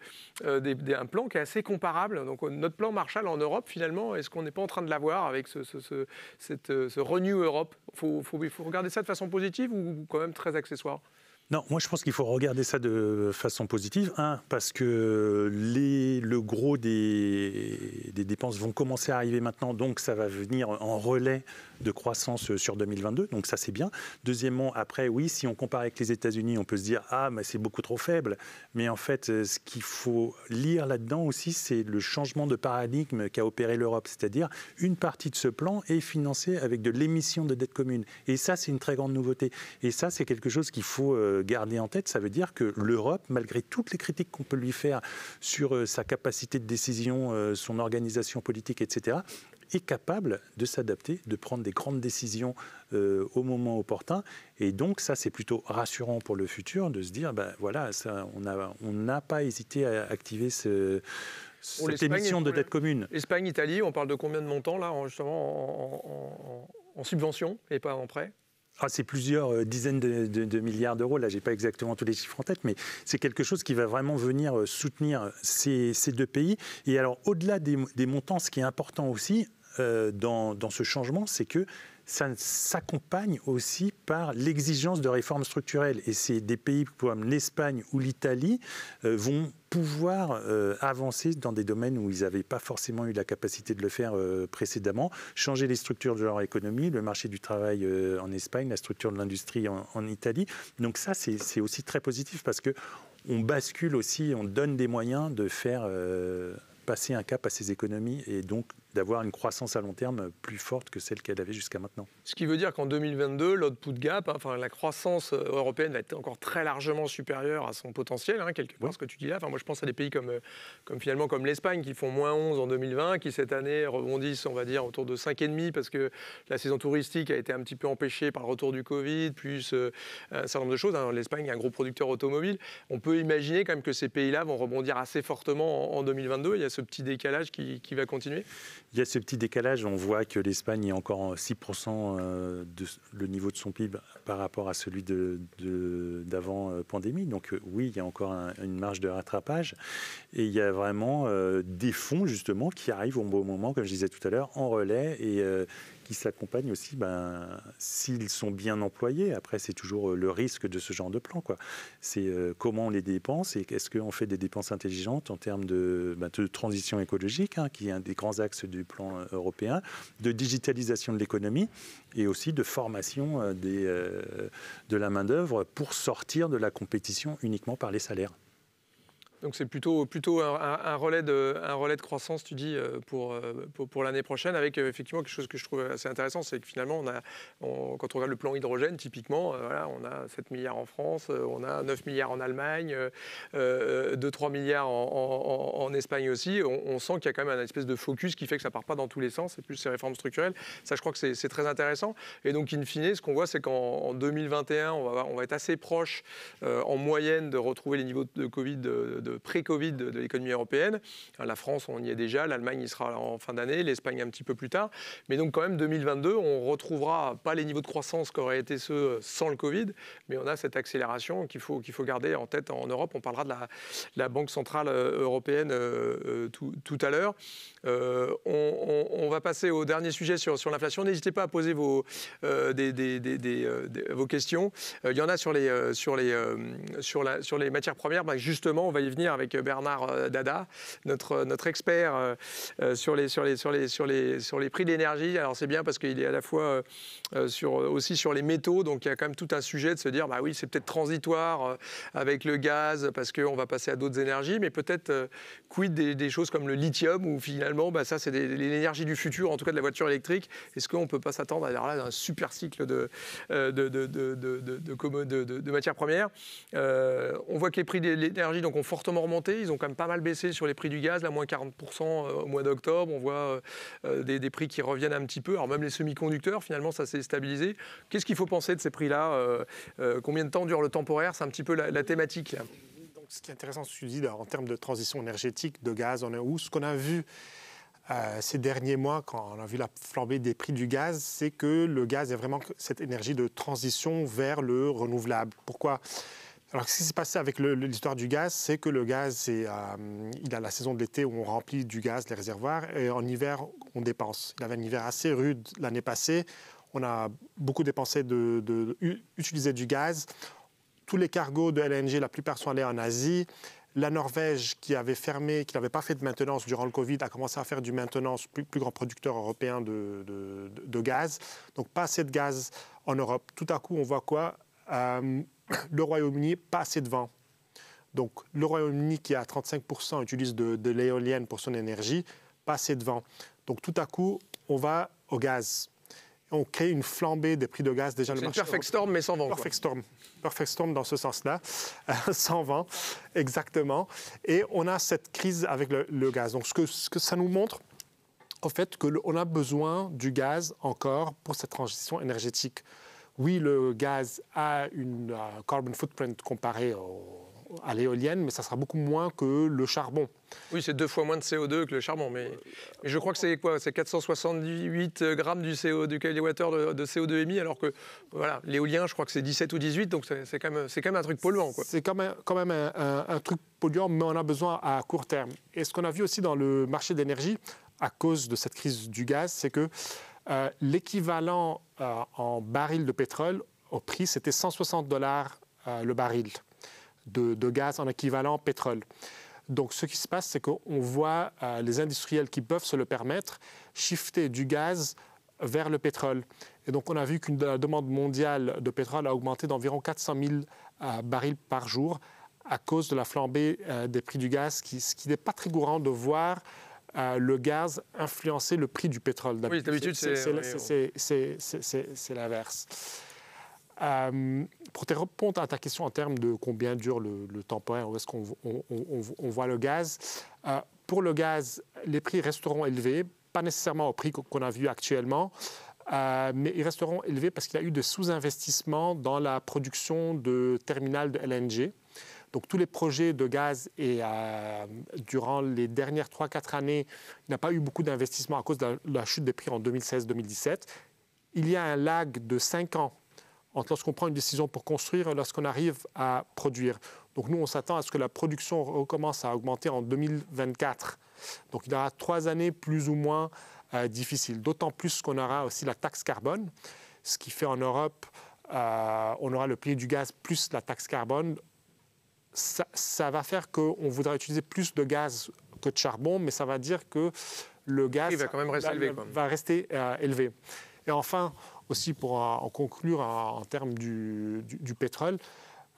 euh, un plan qui est assez comparable. Donc notre plan Marshall en Europe, finalement, est-ce qu'on n'est pas en train de l'avoir avec ce, Renew Europe Il faut regarder ça de façon positive ou quand même très accessoire non, moi je pense qu'il faut regarder ça de façon positive. parce que les, le gros des, des dépenses vont commencer à arriver maintenant, donc ça va venir en relais de croissance euh, sur 2022. Donc ça, c'est bien. Deuxièmement, après, oui, si on compare avec les États-Unis, on peut se dire, ah, mais c'est beaucoup trop faible. Mais en fait, euh, ce qu'il faut lire là-dedans aussi, c'est le changement de paradigme qu'a opéré l'Europe. C'est-à-dire, une partie de ce plan est financée avec de l'émission de dettes communes. Et ça, c'est une très grande nouveauté. Et ça, c'est quelque chose qu'il faut euh, garder en tête. Ça veut dire que l'Europe, malgré toutes les critiques qu'on peut lui faire sur sa capacité de décision, son organisation politique, etc., est capable de s'adapter, de prendre des grandes décisions euh, au moment opportun. Et donc ça, c'est plutôt rassurant pour le futur de se dire, ben voilà, ça, on n'a on n'a pas hésité à activer ce cette émission de dette commune. Espagne, Italie, on parle de combien de montants là, justement, en, en, subvention et pas en prêt ah, c'est plusieurs euh, dizaines de, milliards d'euros. Là, je n'ai pas exactement tous les chiffres en tête, mais c'est quelque chose qui va vraiment venir euh, soutenir ces, ces deux pays. Et alors, au-delà des, des, montants, ce qui est important aussi, euh, dans, ce changement, c'est que ça s'accompagne aussi par l'exigence de réformes structurelles. Et c'est des pays comme l'Espagne ou l'Italie euh, vont pouvoir euh, avancer dans des domaines où ils n'avaient pas forcément eu la capacité de le faire précédemment, changer les structures de leur économie, le marché du travail en Espagne, la structure de l'industrie en, en, Italie. Donc ça, c'est aussi très positif parce que on bascule aussi, on donne des moyens de faire passer un cap à ces économies et donc d'avoir une croissance à long terme plus forte que celle qu'elle avait jusqu'à maintenant. Ce qui veut dire qu'en 2022, l'output gap, hein, enfin la croissance euh, européenne va être encore très largement supérieure à son potentiel, hein, quelque part ce que tu dis là. Enfin, moi je pense à des pays comme, euh, comme finalement comme l'Espagne qui font moins 11 en 2020, qui cette année rebondissent on va dire autour de 5,5 parce que la saison touristique a été un petit peu empêchée par le retour du Covid, plus euh, un certain nombre de choses. Hein. L'Espagne est un gros producteur automobile. On peut imaginer quand même que ces pays-là vont rebondir assez fortement en, 2022. Il y a ce petit décalage qui va continuer. Il y a ce petit décalage. On voit que l'Espagne est encore 6% euh, de le niveau de son PIB par rapport à celui d'avant de, euh, pandémie. Donc euh, oui, il y a encore une marge de rattrapage. Et il y a vraiment des fonds justement qui arrivent au bon moment, comme je disais tout à l'heure, en relais et qui s'accompagne aussi, ben, s'ils sont bien employés, après c'est toujours euh, le risque de ce genre de plan. C'est euh, comment on les dépense et est-ce qu'on fait des dépenses intelligentes en termes de, ben, transition écologique, hein, qui est un des grands axes du plan euh, européen, de digitalisation de l'économie et aussi de formation de la main-d'œuvre pour sortir de la compétition uniquement par les salaires. Donc c'est plutôt, plutôt un, relais de, croissance, tu dis, euh, euh, pour, l'année prochaine, avec euh, effectivement quelque chose que je trouve assez intéressant, c'est que finalement, on a, quand on regarde le plan hydrogène, typiquement, on a 7 milliards en France, on a 9 milliards en Allemagne, 2-3 milliards en, Espagne aussi. On, sent qu'il y a quand même un espèce de focus qui fait que ça ne part pas dans tous les sens, c'est plus ces réformes structurelles. Ça, je crois que c'est très intéressant. Et donc, in fine, ce qu'on voit, c'est qu'en 2021, on va, être assez proche en moyenne de retrouver les niveaux de Covid de pré-Covid de, l'économie européenne. La France, on y est déjà, l'Allemagne, il sera en fin d'année, l'Espagne un petit peu plus tard. Mais donc quand même 2022, on retrouvera pas les niveaux de croissance qu'auraient été ceux sans le Covid, mais on a cette accélération qu'il faut, qu'il faut garder en tête en Europe. On parlera de la, la Banque Centrale euh, Européenne euh, euh, tout, tout, à l'heure. on, va passer au dernier sujet sur, sur l'inflation. N'hésitez pas à poser vos, des, des, des, vos questions. il y en a sur les, sur les, sur la, sur les matières premières. Bah, justement, on va y venir avec euh, Bernard euh, Dada, notre, euh, notre expert sur, les, sur, les, sur, les, sur, les, sur les prix de l'énergie. Alors c'est bien parce qu'il est à la fois sur, aussi sur les métaux, donc il y a quand même tout un sujet de se dire, bah oui, c'est peut-être transitoire avec le gaz parce qu'on va passer à d'autres énergies, mais peut-être quid des, choses comme le lithium où finalement, bah ça c'est l'énergie du futur, en tout cas de la voiture électrique. Est-ce qu'on ne peut pas s'attendre à là, un super cycle de, de, de, de, matières premières On voit que les prix de l'énergie, donc on fortement remonter Ils ont quand même pas mal baissé sur les prix du gaz, la moins 40% euh, au mois d'octobre. On voit euh, euh, des, prix qui reviennent un petit peu. Alors, même les semi-conducteurs, finalement, ça s'est stabilisé. Qu'est-ce qu'il faut penser de ces prix-là Combien de temps dure le temporaire C'est un petit peu la, thématique. Donc, ce qui est intéressant, ce que tu dis, en termes de transition énergétique, de gaz, on est où Ce qu'on a vu. ces derniers mois, quand on a vu la flambée des prix du gaz, c'est que le gaz est vraiment cette énergie de transition vers le renouvelable. Pourquoi alors, ce qui s'est passé avec l'histoire du gaz, c'est que le gaz, euh, il a la saison de l'été où on remplit du gaz les réservoirs et en hiver, on dépense. Il avait un hiver assez rude l'année passée. On a beaucoup dépensé de, utiliser du gaz. Tous les cargos de LNG, la plupart sont allés en Asie. La Norvège, qui avait fermé, qui n'avait pas fait de maintenance durant le Covid, a commencé à faire du maintenance, plus, plus grand producteur européen de, gaz. Donc, pas assez de gaz en Europe. Tout à coup, on voit quoi euh, le Royaume-Uni pas assez de vent. Donc, le Royaume-Uni, qui à 35 utilise de, l'éolienne pour son énergie, pas assez de vent. Donc, tout à coup, on va au gaz. On crée une flambée des prix de gaz déjà le marché. perfect storm, mais sans vent. Perfect storm. Perfect storm dans ce sens-là, euh, sans vent, exactement. Et on a cette crise avec le, gaz. Donc, ce que, ce que ça nous montre, en fait qu'on a besoin du gaz encore pour cette transition énergétique oui, le gaz a une carbon footprint comparé à l'éolienne, mais ça sera beaucoup moins que le charbon. Oui, c'est deux fois moins de CO2 que le charbon, mais, je crois que c'est quoi C'est 478 grammes du, CO, de, CO2 émis, alors que voilà, l'éolien, je crois que c'est 17 ou 18, donc c'est quand, même, quand même un truc polluant. C'est quand même, quand même un, truc polluant, mais on a besoin à court terme. Et ce qu'on a vu aussi dans le marché d'énergie, à cause de cette crise du gaz, c'est que euh, l'équivalent euh, en baril de pétrole au prix, c'était 160 dollars euh, le baril de, gaz en équivalent pétrole. Donc ce qui se passe, c'est qu'on voit les industriels qui peuvent se le permettre shifter du gaz vers le pétrole. Et donc on a vu qu'une demande mondiale de pétrole a augmenté d'environ 400 000 barils par jour à cause de la flambée des prix du gaz, ce qui, n'est pas très courant de voir le gaz influencer le prix du pétrole. d'habitude, c'est l'inverse. pour répondre à ta question en termes de combien dure le, temporaire, où est-ce qu'on voit le gaz, euh, pour le gaz, les prix resteront élevés, pas nécessairement au prix qu'on a vu actuellement, euh, mais ils resteront élevés parce qu'il y a eu de sous-investissements dans la production de terminal de LNG. Donc tous les projets de gaz, et euh, durant les dernières 3-4 années, il n'y a pas eu beaucoup d'investissements à cause de la, chute des prix en 2016-2017. Il y a un lag de 5 ans entre lorsqu'on prend une décision pour construire et lorsqu'on arrive à produire. Donc nous, on s'attend à ce que la production recommence à augmenter en 2024. Donc il y aura 3 années plus ou moins euh, difficiles, d'autant plus qu'on aura aussi la taxe carbone, ce qui fait en Europe... Euh, on aura le prix du gaz plus la taxe carbone ça, va faire qu'on voudra utiliser plus de gaz que de charbon, mais ça va dire que le gaz va, quand même rester euh, élevé, Et enfin, aussi pour euh, en conclure euh, en, termes du, pétrole,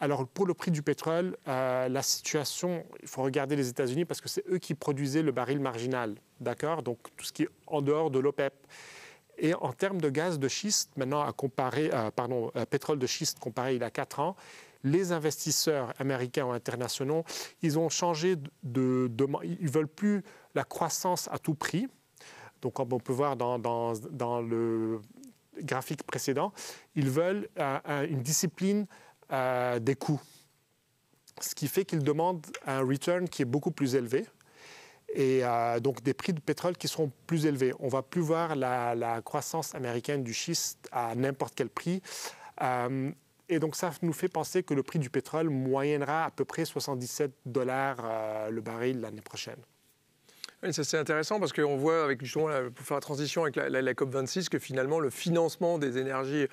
alors pour le prix du pétrole, la situation, il faut regarder les États-Unis parce que c'est eux qui produisaient le baril marginal, d'accord Donc tout ce qui est en dehors de l'OPEP. E Et en termes de gaz de schiste, maintenant à comparer, pardon, pétrole de schiste comparé il y a 4 ans, les investisseurs américains ou internationaux, ils ont changé de, de ils veulent plus la croissance à tout prix. Donc, comme on peut voir dans, le graphique précédent, ils veulent euh, euh, une discipline euh, des coûts, ce qui fait qu'ils demandent un return qui est beaucoup plus élevé et donc des prix de pétrole qui seront plus élevés. On va plus voir la, croissance américaine du schiste à n'importe quel prix. Et donc, ça nous fait penser que le prix du pétrole moyennera à peu près 77 dollars euh, le baril l'année prochaine. Oui, c'est intéressant parce qu'on voit, avec, justement, pour faire la transition avec la, COP26, que finalement, le financement des énergies,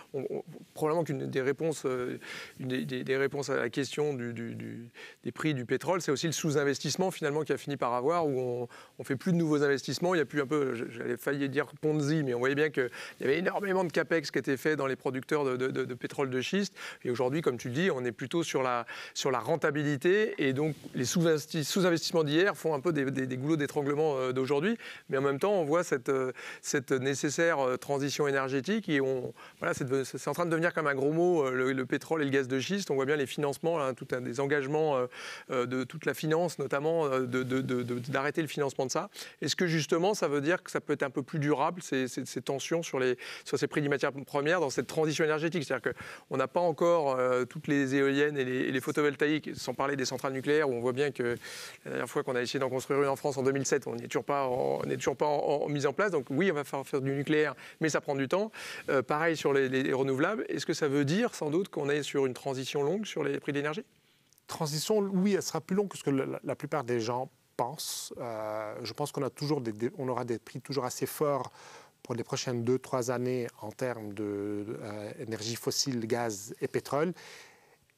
probablement qu'une des réponses, euh, des, réponses à la question du, des prix du pétrole, c'est aussi le sous-investissement finalement qui a fini par avoir, où on, ne fait plus de nouveaux investissements. Il n'y a plus un peu, j'allais failli dire Ponzi, mais on voyait bien qu'il y avait énormément de capex qui était fait dans les producteurs de, pétrole de schiste. Et aujourd'hui, comme tu le dis, on est plutôt sur la, sur la rentabilité. Et donc, les sous-investissements d'hier font un peu des goulots d'étranglement euh, d'aujourd'hui. Mais en même temps, on voit cette, euh, cette nécessaire euh, transition énergétique et on, voilà, c'est en train de devenir comme un gros mot, le, pétrole et le gaz de schiste. On voit bien les financements, hein, tout un, des engagements de toute la finance, notamment d'arrêter le financement de ça. Est-ce que justement, ça veut dire que ça peut être un peu plus durable, ces, ces tensions sur, les, sur ces prix des matières premières dans cette transition énergétique C'est-à-dire qu'on n'a pas encore toutes les éoliennes et les, et les, photovoltaïques, sans parler des centrales nucléaires, où on voit bien que la dernière fois qu'on a essayé d'en construire une en France en 2007, on n'est toujours pas, en, toujours pas en, mise en place. Donc oui, on va faire, du nucléaire, mais ça prend du temps. Euh, pareil sur les, renouvelables. Est-ce que ça veut dire sans doute qu'on est sur une transition longue sur les prix d'énergie Transition, oui, elle sera plus longue que ce que la, plupart des gens pensent. Euh, je pense qu'on a toujours on aura des prix toujours assez forts pour les prochaines 2-3 années en termes d'énergie euh, fossile, gaz et pétrole.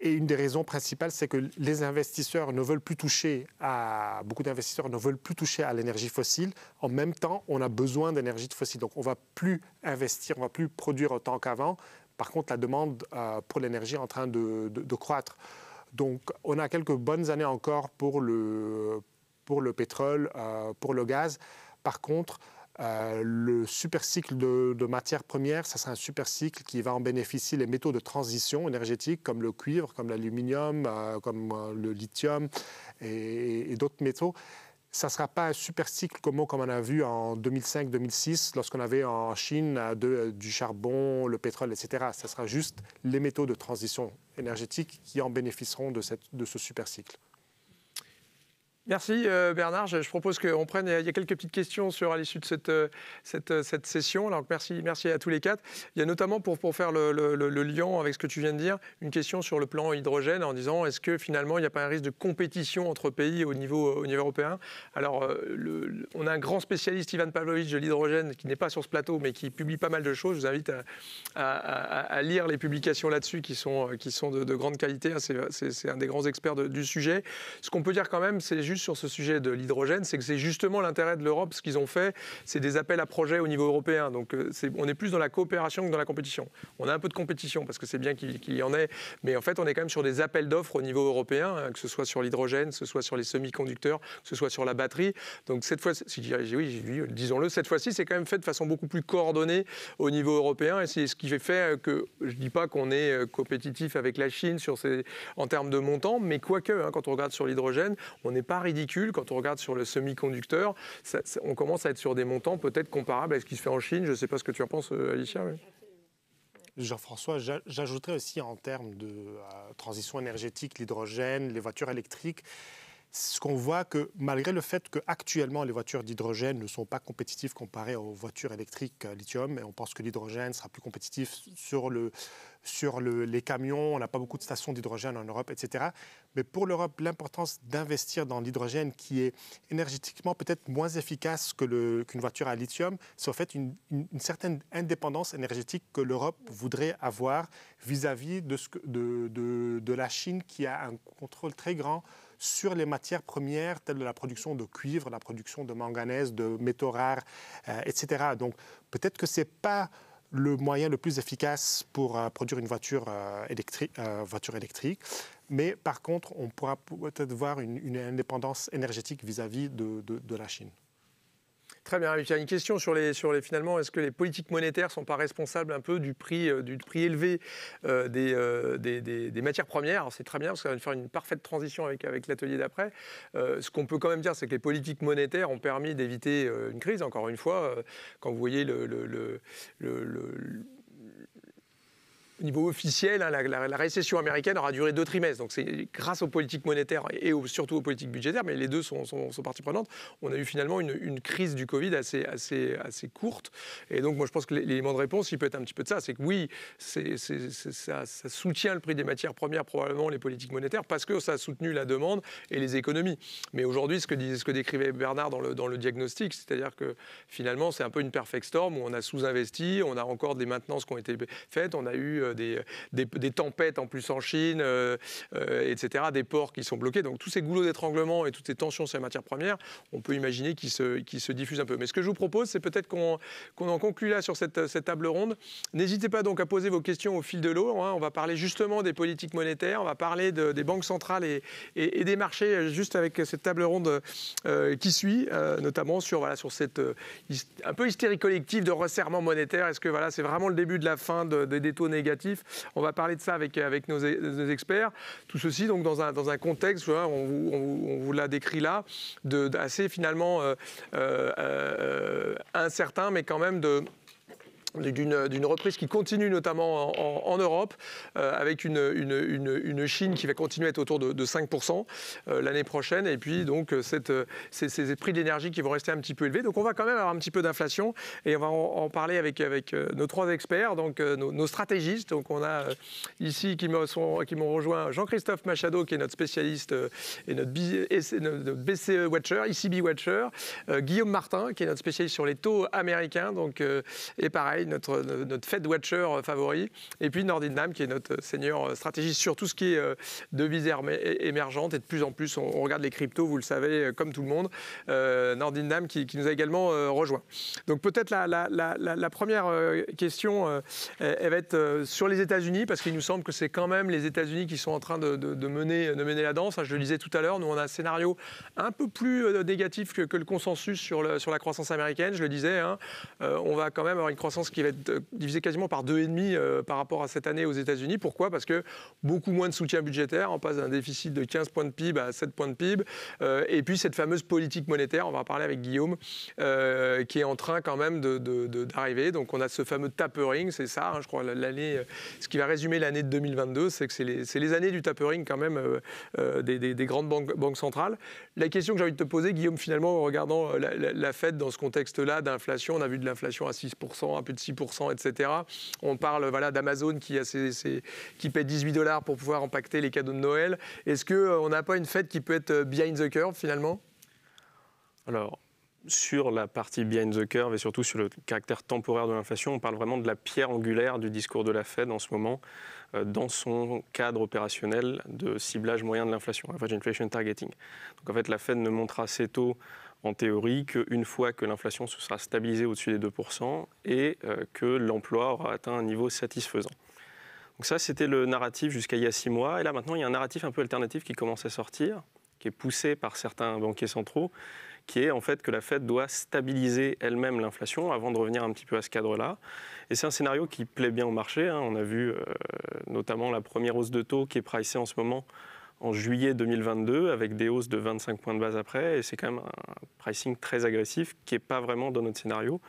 Et une des raisons principales, c'est que les investisseurs ne veulent plus toucher à beaucoup d'investisseurs ne veulent plus toucher à l'énergie fossile. En même temps, on a besoin d'énergie fossile, donc on va plus investir, on va plus produire autant qu'avant. Par contre, la demande euh, pour l'énergie est en train de, croître. Donc, on a quelques bonnes années encore pour le pour le pétrole, euh, pour le gaz. Par contre, euh, le supercycle de, matières premières, ça sera un supercycle qui va en bénéficier les métaux de transition énergétique comme le cuivre, comme l'aluminium, euh, comme euh, le lithium et, d'autres métaux. Ça ne sera pas un supercycle cycle comme, on a vu en 2005-2006, lorsqu'on avait en Chine du charbon, le pétrole, etc. Ça sera juste les métaux de transition énergétique qui en bénéficieront de, de ce supercycle. Merci euh, Bernard. Je, propose qu'on prenne. Il y a quelques petites questions sur à l'issue de cette, euh, cette, euh, cette, session. Alors merci, merci à tous les quatre. Il y a notamment pour, pour faire le, lien avec ce que tu viens de dire, une question sur le plan hydrogène en disant est-ce que finalement il n'y a pas un risque de compétition entre pays au niveau, au niveau européen Alors on a un grand spécialiste Ivan Pavlovitch de l'hydrogène qui n'est pas sur ce plateau mais qui publie pas mal de choses. Je vous invite à, lire les publications là-dessus qui sont, qui sont de, grande qualité. Hein, c'est un des grands experts du sujet. Ce qu'on peut dire quand même, c'est sur ce sujet de l'hydrogène, c'est que c'est justement l'intérêt de l'Europe, ce qu'ils ont fait, c'est des appels à projets au niveau européen. Donc euh, on est plus dans la coopération que dans la compétition. On a un peu de compétition parce que c'est bien qu'il y en ait, mais en fait on est quand même sur des appels d'offres au niveau européen, hein, que ce soit sur l'hydrogène, que ce soit sur les semi-conducteurs, que ce soit sur la batterie. Donc cette fois, oui, disons-le, cette fois-ci c'est quand même fait de façon beaucoup plus coordonnée au niveau européen et c'est ce qui fait euh, que je dis pas qu'on est euh, compétitif avec la Chine en termes de montants mais quoique, hein, quand on regarde sur l'hydrogène, on n'est pas ridicule quand on regarde sur le semi-conducteur. on commence à être sur des montants peut-être comparables à ce qui se fait en Chine. Je ne sais pas ce que tu en penses, euh, Alicia. Jean-François, j'ajouterais aussi en termes de euh, transition énergétique, l'hydrogène, les voitures électriques, ce qu'on voit que malgré le fait qu'actuellement les voitures d'hydrogène ne sont pas compétitives comparées aux voitures électriques euh, lithium, et on pense que l'hydrogène sera plus compétitif sur, les camions, on n'a pas beaucoup de stations d'hydrogène en Europe, etc. Mais pour l'Europe, l'importance d'investir dans l'hydrogène qui est énergétiquement peut-être moins efficace qu'une voiture à lithium, c'est en fait une, certaine indépendance énergétique que l'Europe voudrait avoir vis-à-vis de la Chine qui a un contrôle très grand sur les matières premières telles que la production de cuivre, la production de manganèse, de métaux rares, euh, etc. Donc peut-être que ce n'est pas le moyen le plus efficace pour euh, produire une voiture, euh, électrique, voiture électrique, mais par contre, on pourra peut-être voir une, indépendance énergétique vis-à-vis de la Chine. Très bien. Il y a une question sur les, sur les finalement, est-ce que les politiques monétaires ne sont pas responsables un peu du prix, euh, du prix élevé euh, euh, des, des, matières premières C'est très bien parce qu'on va faire une parfaite transition avec, avec l'atelier d'après. ce qu'on peut quand même dire, c'est que les politiques monétaires ont permis d'éviter une crise, encore une fois. quand vous voyez le, le, le au niveau officiel, hein, la, récession américaine aura duré deux trimestres. Donc c'est grâce aux politiques monétaires et surtout aux politiques budgétaires, mais les deux sont, sont, sont partie prenante. On a eu finalement une, crise du Covid assez, assez, assez courte. Et donc moi je pense que l'élément de réponse, il peut être un petit peu de ça. C'est que oui, ça, ça, soutient le prix des matières premières, probablement les politiques monétaires, parce que ça a soutenu la demande et les économies. Mais aujourd'hui, ce que, disait, ce que décrivait Bernard dans le, dans le diagnostic, c'est-à-dire que finalement c'est un peu une perfect storm où on a sous-investi, on a encore des maintenances qui ont été faites, on a eu euh, euh, euh, des, tempêtes en plus en Chine, euh, etc., des ports qui sont bloqués. Donc tous ces goulots d'étranglement et toutes ces tensions sur les matières premières, on peut imaginer qu'ils se, diffusent un peu. Mais ce que je vous propose, c'est peut-être qu'on en conclut là sur cette, table ronde. N'hésitez pas donc à poser vos questions au fil de l'eau. Hein. On va parler justement des politiques monétaires, on va parler des banques centrales et, des marchés juste avec cette table ronde qui suit, notamment sur, cette un peu hystérie collective de resserrement monétaire. Est-ce que voilà, c'est vraiment le début de la fin des taux négatifs on va parler de ça avec, avec nos, experts. Tout ceci donc dans un, contexte, on vous, l'a décrit là, de, assez finalement euh, euh, euh, incertain, mais quand même de euh, d'une reprise qui continue notamment en, Europe, euh, avec une, Chine qui va continuer à être autour de, 5% euh, l'année prochaine, et puis donc ces, prix d'énergie qui vont rester un petit peu élevés. Donc on va quand même avoir un petit peu d'inflation, et on va en, parler avec, avec, nos trois experts, donc nos, stratégistes. Donc on a ici qui m'ont rejoint Jean-Christophe Machado, qui est notre spécialiste et notre, BCE e Watcher, e Watcher, Guillaume Martin, qui est notre spécialiste sur les taux américains, donc et pareil, notre, notre Fed Watcher euh, favori, et puis Nordindam qui est notre seigneur stratégiste sur tout ce qui est euh, devises émergentes. Et de plus en plus, on, regarde les cryptos, vous le savez, euh, comme tout le monde. Nordindam qui, nous a également rejoint. Donc peut-être la, première question, elle va être sur les États-Unis, parce qu'il nous semble que c'est quand même les États-Unis qui sont en train de, mener, de mener la danse. Je le disais tout à l'heure, nous on a un scénario un peu plus négatif que, le consensus sur, le, sur la croissance américaine. Je le disais, hein, on va quand même avoir une croissance qui va être euh, divisé quasiment par deux et demi euh, par rapport à cette année aux États-Unis. Pourquoi Parce que beaucoup moins de soutien budgétaire. On passe d'un déficit de 15 points de PIB à 7 points de PIB. Euh, et puis cette fameuse politique monétaire, on va en parler avec Guillaume, qui est en train quand même d'arriver. De, Donc on a ce fameux tapering, c'est ça, hein, je crois, l'année. Ce qui va résumer l'année de 2022, c'est que c'est les, années du tapering quand même des, grandes banques, banques centrales. La question que j'ai envie de te poser, Guillaume, finalement, en regardant la, la, Fed dans ce contexte-là d'inflation, on a vu de l'inflation à 6%, à plus de etc. On parle voilà, d'Amazon qui, qui paie 18 dollars pour pouvoir impacter les cadeaux de Noël. Est-ce qu'on euh, n'a pas une fête qui peut être euh, behind the curve finalement Alors, sur la partie behind the curve et surtout sur le caractère temporaire de l'inflation, on parle vraiment de la pierre angulaire du discours de la Fed en ce moment, euh, dans son cadre opérationnel de ciblage moyen de l'inflation, average inflation targeting. Donc en fait, la Fed ne montrera assez tôt en théorie qu'une fois que l'inflation se sera stabilisée au-dessus des 2% et euh, que l'emploi aura atteint un niveau satisfaisant. Donc ça, c'était le narratif jusqu'à il y a six mois. Et là, maintenant, il y a un narratif un peu alternatif qui commence à sortir, qui est poussé par certains banquiers centraux, qui est en fait que la Fed doit stabiliser elle-même l'inflation avant de revenir un petit peu à ce cadre-là. Et c'est un scénario qui plaît bien au marché. Hein. On a vu euh, notamment la première hausse de taux qui est pricée en ce moment en juillet 2022 avec des hausses de 25 points de base après. Et c'est quand même un pricing très agressif qui n'est pas vraiment dans notre scénario.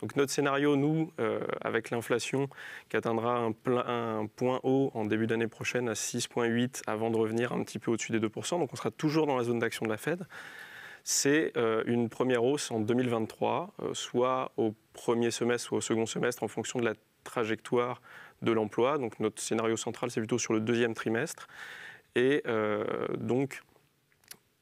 Donc notre scénario, nous, euh, avec l'inflation qui atteindra un, point haut en début d'année prochaine à 6,8 avant de revenir un petit peu au-dessus des 2%, donc on sera toujours dans la zone d'action de la Fed, c'est euh, une première hausse en 2023, euh, soit au premier semestre, soit au second semestre, en fonction de la trajectoire de l'emploi. Donc notre scénario central, c'est plutôt sur le deuxième trimestre. Et euh, donc,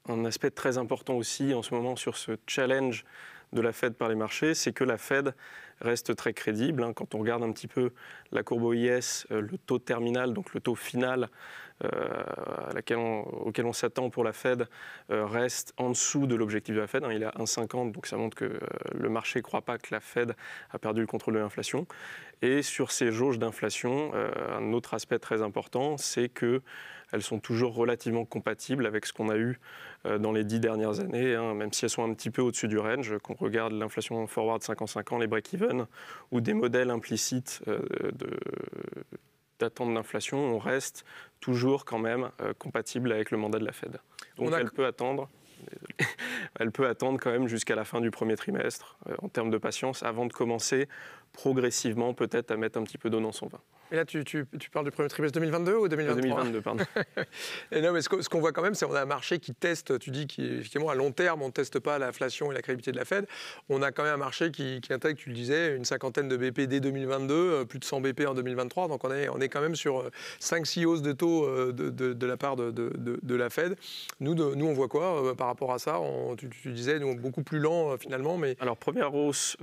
un aspect très important aussi en ce moment sur ce challenge de la Fed par les marchés, c'est que la Fed reste très crédible. Hein. Quand on regarde un petit peu la courbe OIS, euh, le taux terminal, donc le taux final euh, auquel on s'attend pour la Fed euh, reste en dessous de l'objectif de la Fed. Hein. il est à 1,50, donc ça montre que euh, le marché ne croit pas que la Fed a perdu le contrôle de l'inflation. Et sur ces jauges d'inflation, un autre aspect très important, c'est que elles sont toujours relativement compatibles avec ce qu'on a eu dans les dix dernières années, hein. même si elles sont un petit peu au-dessus du range, qu'on regarde l'inflation forward 5 ans 5 ans, les break-even, ou des modèles implicites de, d'attendre l'inflation, on reste toujours quand même euh, compatible avec le mandat de la Fed. Donc elle peut attendre. elle peut attendre quand même jusqu'à la fin du premier trimestre euh, en termes de patience avant de commencer progressivement peut-être à mettre un petit peu d'eau dans son vin. Et là, tu, parles du premier trimestre 2022 ou 2023 2022, pardon. et non, mais ce qu'on voit quand même, c'est qu'on a un marché qui teste, tu dis qu'effectivement, à long terme, on ne teste pas l'inflation et la crédibilité de la Fed. On a quand même un marché qui, intègre, tu le disais, une cinquantaine de BP dès 2022, euh, plus de 100 BP en 2023. Donc on est, on est quand même sur 5-6 euh, hausses de taux euh, de, la part de, la Fed. Nous, nous, on voit quoi par rapport à ça on, tu, disais, nous, beaucoup plus lent finalement. Mais... Alors, première hausse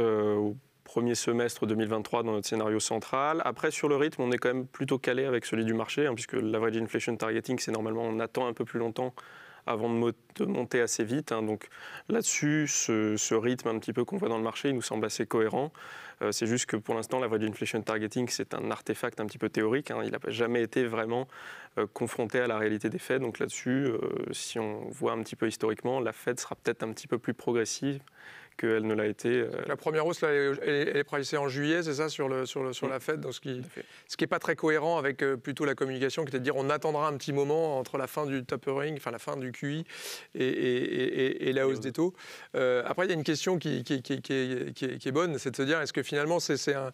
premier semestre 2023 dans notre scénario central. Après, sur le rythme, on est quand même plutôt calé avec celui du marché, hein, puisque l'average inflation targeting, c'est normalement on attend un peu plus longtemps avant de, monter assez vite. Hein. Donc là-dessus, ce, rythme un petit peu qu'on voit dans le marché, il nous semble assez cohérent. Euh, c'est juste que pour l'instant, l'average inflation targeting, c'est un artefact un petit peu théorique. Hein. Il n'a jamais été vraiment euh, confronté à la réalité des faits. Donc là-dessus, euh, si on voit un petit peu historiquement, la Fed sera peut-être un petit peu plus progressive qu'elle ne l'a été. Euh, la première hausse, elle, est pricée en juillet, c'est ça, sur, le, sur, la fête, donc ce qui n'est pas très cohérent avec euh, plutôt la communication qui était de dire on attendra un petit moment entre la fin du tapering, enfin la fin du QI et, la hausse des taux. Euh, après, il y a une question qui, est, bonne, c'est de se dire est-ce que finalement c'est un,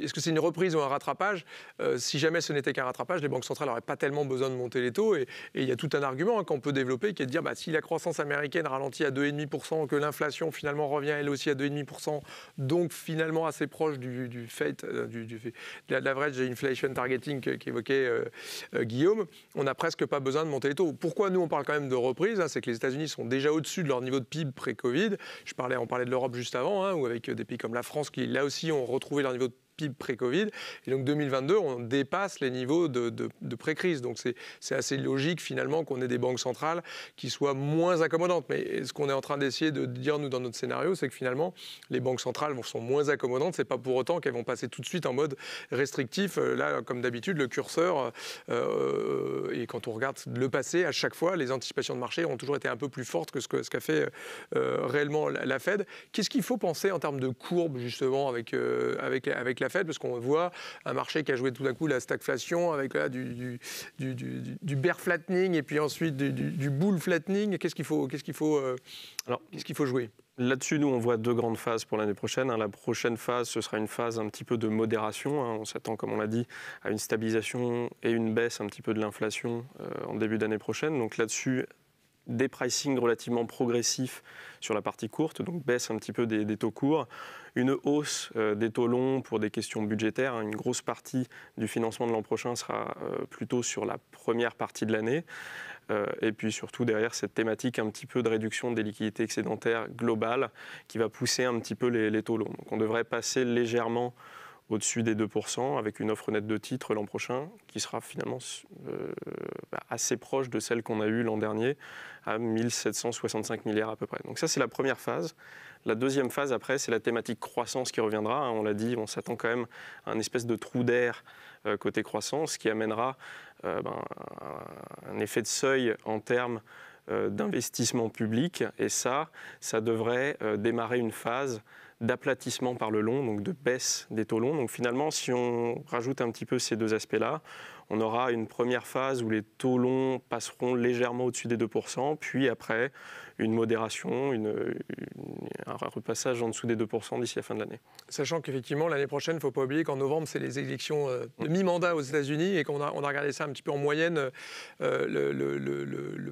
est-ce que c'est une reprise ou un rattrapage euh, Si jamais ce n'était qu'un rattrapage, les banques centrales n'auraient pas tellement besoin de monter les taux. Et il y a tout un argument hein, qu'on peut développer qui est de dire bah, si la croissance américaine ralentit à 2,5%, que l'inflation finalement revient elle aussi à 2,5%, donc finalement assez proche du, du fait, euh, du, de l'average inflation targeting qu'évoquait euh, Guillaume, on n'a presque pas besoin de monter les taux. Pourquoi nous on parle quand même de reprise hein, C'est que les États-Unis sont déjà au-dessus de leur niveau de PIB pré-Covid. Je parlais, on parlait de l'Europe juste avant, hein, ou avec des pays comme la France qui là aussi ont retrouvé leur niveau de PIB pré-Covid. Et donc 2022, on dépasse les niveaux de, de, pré-crise. Donc c'est assez logique finalement qu'on ait des banques centrales qui soient moins accommodantes. Mais ce qu'on est en train d'essayer de dire nous dans notre scénario, c'est que finalement les banques centrales sont moins accommodantes. C'est pas pour autant qu'elles vont passer tout de suite en mode restrictif. Euh, là, comme d'habitude, le curseur euh, et quand on regarde le passé, à chaque fois, les anticipations de marché ont toujours été un peu plus fortes que ce qu'a ce fait euh, réellement la, Fed. Qu'est-ce qu'il faut penser en termes de courbe justement avec avec avec la fait parce qu'on voit un marché qui a joué tout d'un coup la stagflation avec là, du, du, bear flattening et puis ensuite du, bull flattening. Qu'est-ce qu'il faut, qu'est-ce qu'il faut, euh, alors qu'est-ce qu'il faut jouer Là-dessus, nous, on voit deux grandes phases pour l'année prochaine. Hein. La prochaine phase, ce sera une phase un petit peu de modération. Hein. On s'attend, comme on l'a dit, à une stabilisation et une baisse un petit peu de l'inflation euh, en début d'année prochaine. Donc là-dessus, des pricing relativement progressifs sur la partie courte, donc baisse un petit peu des, taux courts, une hausse euh, des taux longs pour des questions budgétaires. Hein. une grosse partie du financement de l'an prochain sera euh, plutôt sur la première partie de l'année. Euh, et puis surtout derrière cette thématique un petit peu de réduction des liquidités excédentaires globales qui va pousser un petit peu les, les taux longs. Donc on devrait passer légèrement au-dessus des 2%, avec une offre nette de titres l'an prochain, qui sera finalement euh, bah, assez proche de celle qu'on a eue l'an dernier, à 1765 milliards à peu près. Donc ça, c'est la première phase. La deuxième phase, après, c'est la thématique croissance qui reviendra. Hein, on l'a dit, on s'attend quand même à un espèce de trou d'air euh, côté croissance qui amènera euh, ben, un effet de seuil en termes d'investissement public. Et ça, ça devrait démarrer une phase d'aplatissement par le long, donc de baisse des taux longs. Donc finalement, si on rajoute un petit peu ces deux aspects-là, on aura une première phase où les taux longs passeront légèrement au-dessus des 2%, puis après, une modération, une, un repassage en dessous des 2% d'ici la fin de l'année. Sachant qu'effectivement, l'année prochaine, il ne faut pas oublier qu'en novembre, c'est les élections euh, de mm. mi-mandat aux États-Unis et qu'on a, on a regardé ça un petit peu en moyenne. Euh, le,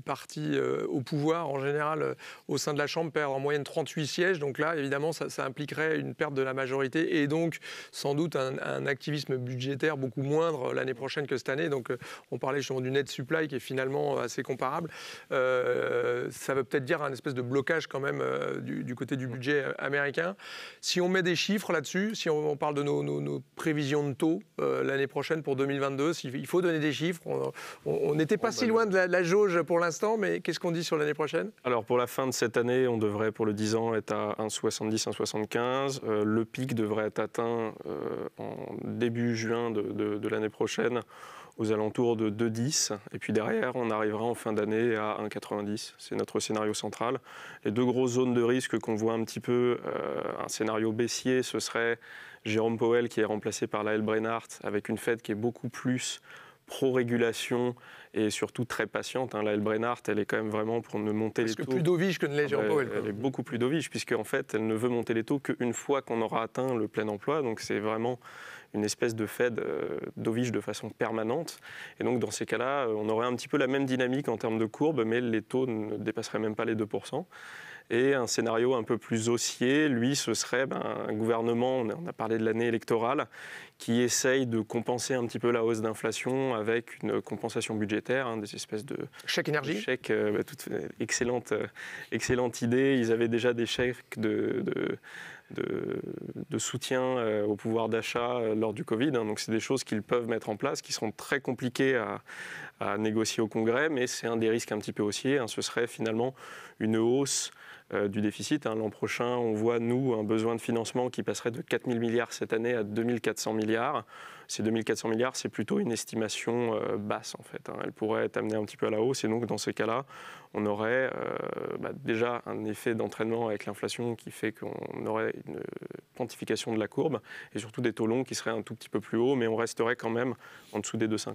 parti euh, au pouvoir, en général, au sein de la Chambre, perd en moyenne 38 sièges. Donc là, évidemment, ça, impliquerait une perte de la majorité et donc sans doute un, activisme budgétaire beaucoup moindre l'année prochaine que cette année. Donc on parlait justement du net supply qui est finalement assez comparable. ça veut peut-être dire un espèce de blocage quand même euh, du, côté du budget euh, américain. Si on met des chiffres là-dessus, si on, parle de nos, prévisions de taux euh, l'année prochaine pour 2022, il faut donner des chiffres. On n'était pas si loin de la, jauge pour l'instant, mais qu'est-ce qu'on dit sur l'année prochaine Alors pour la fin de cette année, on devrait pour le 10 ans être à 1,70, 1,75. le pic devrait être atteint en début juin de l'année prochaine aux alentours de 2,10. Et puis derrière, on arrivera en fin d'année à 1,90. C'est notre scénario central. Les deux grosses zones de risque qu'on voit un petit peu, euh, un scénario baissier, ce serait Jérôme Powell qui est remplacé par Lael Brainard avec une Fed qui est beaucoup plus pro-régulation et surtout très patiente. Hein. La elle est quand même vraiment pour ne monter les taux. Parce que plus dovige que ne l'est Jérôme Powell. Elle, est beaucoup plus dovige, puisque en fait, elle ne veut monter les taux qu'une fois qu'on aura atteint le plein emploi. Donc c'est vraiment une espèce de Fed euh, dovish de façon permanente. Et donc, dans ces cas-là, euh, on aurait un petit peu la même dynamique en termes de courbe, mais les taux ne dépasseraient même pas les 2%. Et un scénario un peu plus haussier, lui, ce serait ben, un gouvernement, on a parlé de l'année électorale, qui essaye de compenser un petit peu la hausse d'inflation avec une compensation budgétaire, hein, des espèces de... Chèques énergie chèques, excellente, excellente idée. Ils avaient déjà des chèques de de, soutien euh, au pouvoir d'achat euh, lors du Covid. Hein. Donc c'est des choses qu'ils peuvent mettre en place, qui sont très compliquées à, négocier au Congrès, mais c'est un des risques un petit peu haussiers. Hein. Ce serait finalement une hausse euh, du déficit. Hein. L'an prochain, on voit, nous, un besoin de financement qui passerait de 4 000 milliards cette année à 2 400 milliards. Ces 2 400 milliards, c'est plutôt une estimation euh, basse, en fait. Hein. Elle pourrait être amenée un petit peu à la hausse. Et donc, dans ces cas-là, on aurait euh, bah, déjà un effet d'entraînement avec l'inflation qui fait qu'on aurait une quantification de la courbe et surtout des taux longs qui seraient un tout petit peu plus hauts, mais on resterait quand même en dessous des 2,50.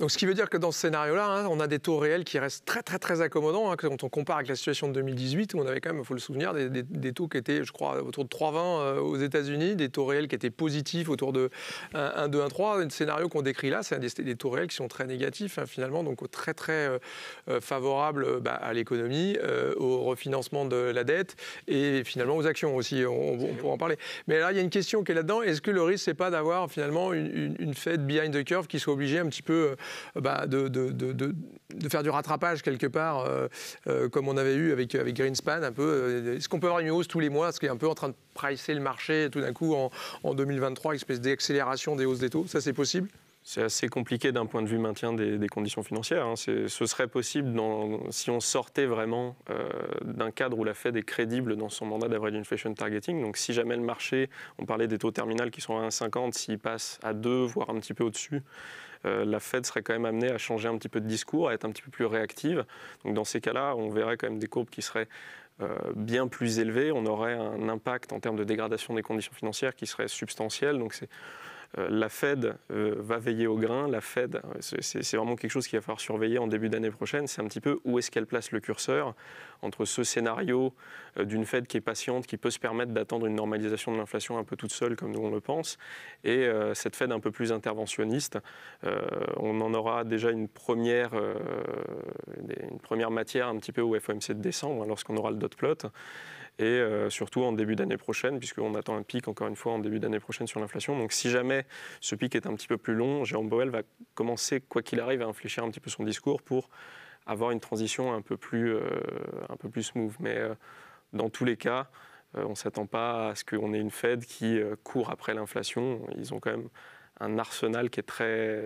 Donc, ce qui veut dire que dans ce scénario-là, hein, on a des taux réels qui restent très, très, très accommodants. Hein, quand on compare avec la situation de 2018, on avait quand même, il faut le souvenir, des, taux qui étaient, je crois, autour de 3,20 euh, aux États-Unis, des taux réels qui étaient positifs autour de 1, 2, 1, 3. Le scénario qu'on décrit là, c'est des, taux réels qui sont très négatifs, hein, finalement, donc très, très euh, euh, favorables bah, à l'économie, au refinancement de la dette et finalement aux actions aussi. On, pourra en parler. Mais là, il y a une question qui est là-dedans. Est-ce que le risque, c'est pas d'avoir finalement une, fête behind the curve qui soit obligée un petit peu bah, de, faire du rattrapage quelque part, euh, euh, comme on avait eu avec, Greenspan un peu. Euh, est-ce qu'on peut avoir une hausse tous les mois Ce qu'il est un peu en train de pricer le marché tout d'un coup en, 2023, une espèce d'accélération des hausses des taux. Ça, c'est possible c'est assez compliqué d'un point de vue maintien des, conditions financières. Hein. Ce serait possible si on sortait vraiment d'un cadre où la Fed est crédible dans son mandat d'average inflation targeting. Donc si jamais le marché, on parlait des taux terminales qui sont à 1,50, s'ils passe à 2, voire un petit peu au-dessus, euh, la Fed serait quand même amenée à changer un petit peu de discours, à être un petit peu plus réactive. Donc dans ces cas-là, on verrait quand même des courbes qui seraient euh, bien plus élevées. On aurait un impact en termes de dégradation des conditions financières qui serait substantiel. Donc c'est euh, la Fed euh, va veiller au grain. La Fed, c'est vraiment quelque chose qu'il va falloir surveiller en début d'année prochaine. C'est un petit peu où est-ce qu'elle place le curseur entre ce scénario euh, d'une Fed qui est patiente, qui peut se permettre d'attendre une normalisation de l'inflation un peu toute seule, comme nous on le pense, et cette Fed un peu plus interventionniste. on en aura déjà une première, une première matière un petit peu au FOMC de décembre, hein, lorsqu'on aura le dot plot et euh, surtout en début d'année prochaine, puisqu'on attend un pic encore une fois en début d'année prochaine sur l'inflation. Donc si jamais ce pic est un petit peu plus long, Jérôme Powell va commencer, quoi qu'il arrive, à infléchir un petit peu son discours pour avoir une transition un peu plus, euh, un peu plus smooth. Mais euh, dans tous les cas, on ne s'attend pas à ce qu'on ait une Fed qui court après l'inflation. Ils ont quand même un arsenal qui est très,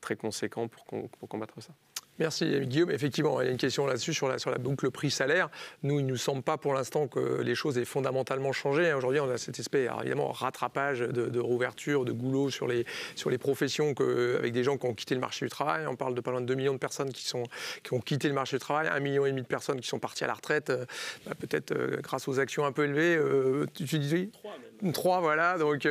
très conséquent pour combattre ça. Merci Guillaume. Effectivement, il y a une question là-dessus sur la, boucle prix-salaire. Nous, il ne nous semble pas pour l'instant que les choses aient fondamentalement changé. Hein. Aujourd'hui, on a cet aspect, évidemment, rattrapage de, rouverture, de goulot sur les, sur les professions avec des gens qui ont quitté le marché du travail. On parle de pas loin de 2 millions de personnes qui, ont quitté le marché du travail, 1,5 million de personnes qui sont parties à la retraite, euh, bah, peut-être euh, grâce aux actions un peu élevées. Euh, tu, dis oui 3, voilà. Donc,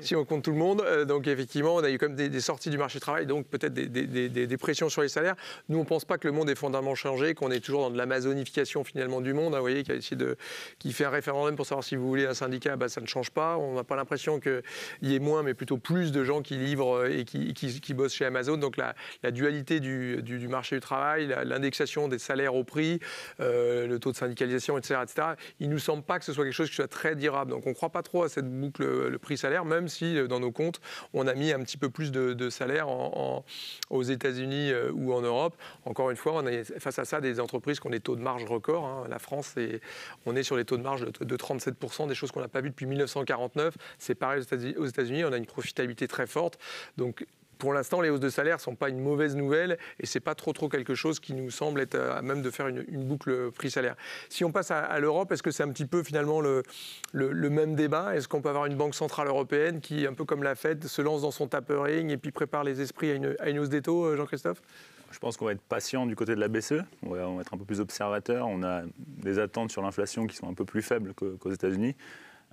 si on compte tout le monde. donc, effectivement, on a eu comme des, sorties du marché du travail, donc peut-être des pressions sur les salaires. Nous, on ne pense pas que le monde est fondamentalement changé, qu'on est toujours dans de l'amazonification finalement du monde. Hein. vous voyez, qui, a essayé de, qui fait un référendum pour savoir si vous voulez un syndicat, bah, ça ne change pas. On n'a pas l'impression qu'il y ait moins, mais plutôt plus de gens qui livrent euh, et qui, bossent chez Amazon. Donc la, dualité du, marché du travail, l'indexation des salaires au prix, euh, le taux de syndicalisation, etc., etc. Il ne nous semble pas que ce soit quelque chose qui soit très durable. Donc on ne croit pas trop à cette boucle euh, le prix-salaire, même si dans nos comptes, on a mis un petit peu plus de, salaires salaire aux États-Unis ou en Europe encore une fois, on est face à ça des entreprises qui ont des taux de marge records. Hein. La France, on est sur les taux de marge de, 37%, des choses qu'on n'a pas vues depuis 1949. C'est pareil aux États-Unis, on a une profitabilité très forte. Donc pour l'instant, les hausses de salaire ne sont pas une mauvaise nouvelle et ce n'est pas trop, trop quelque chose qui nous semble être à même de faire une, boucle prix-salaire. Si on passe à, l'Europe, est-ce que c'est un petit peu finalement le, même débat Est-ce qu'on peut avoir une banque centrale européenne qui, un peu comme la Fed, se lance dans son tapering et puis prépare les esprits à une, à une hausse des taux, euh, Jean-Christophe je pense qu'on va être patient du côté de la BCE. On va, être un peu plus observateur. On a des attentes sur l'inflation qui sont un peu plus faibles qu'aux États-Unis.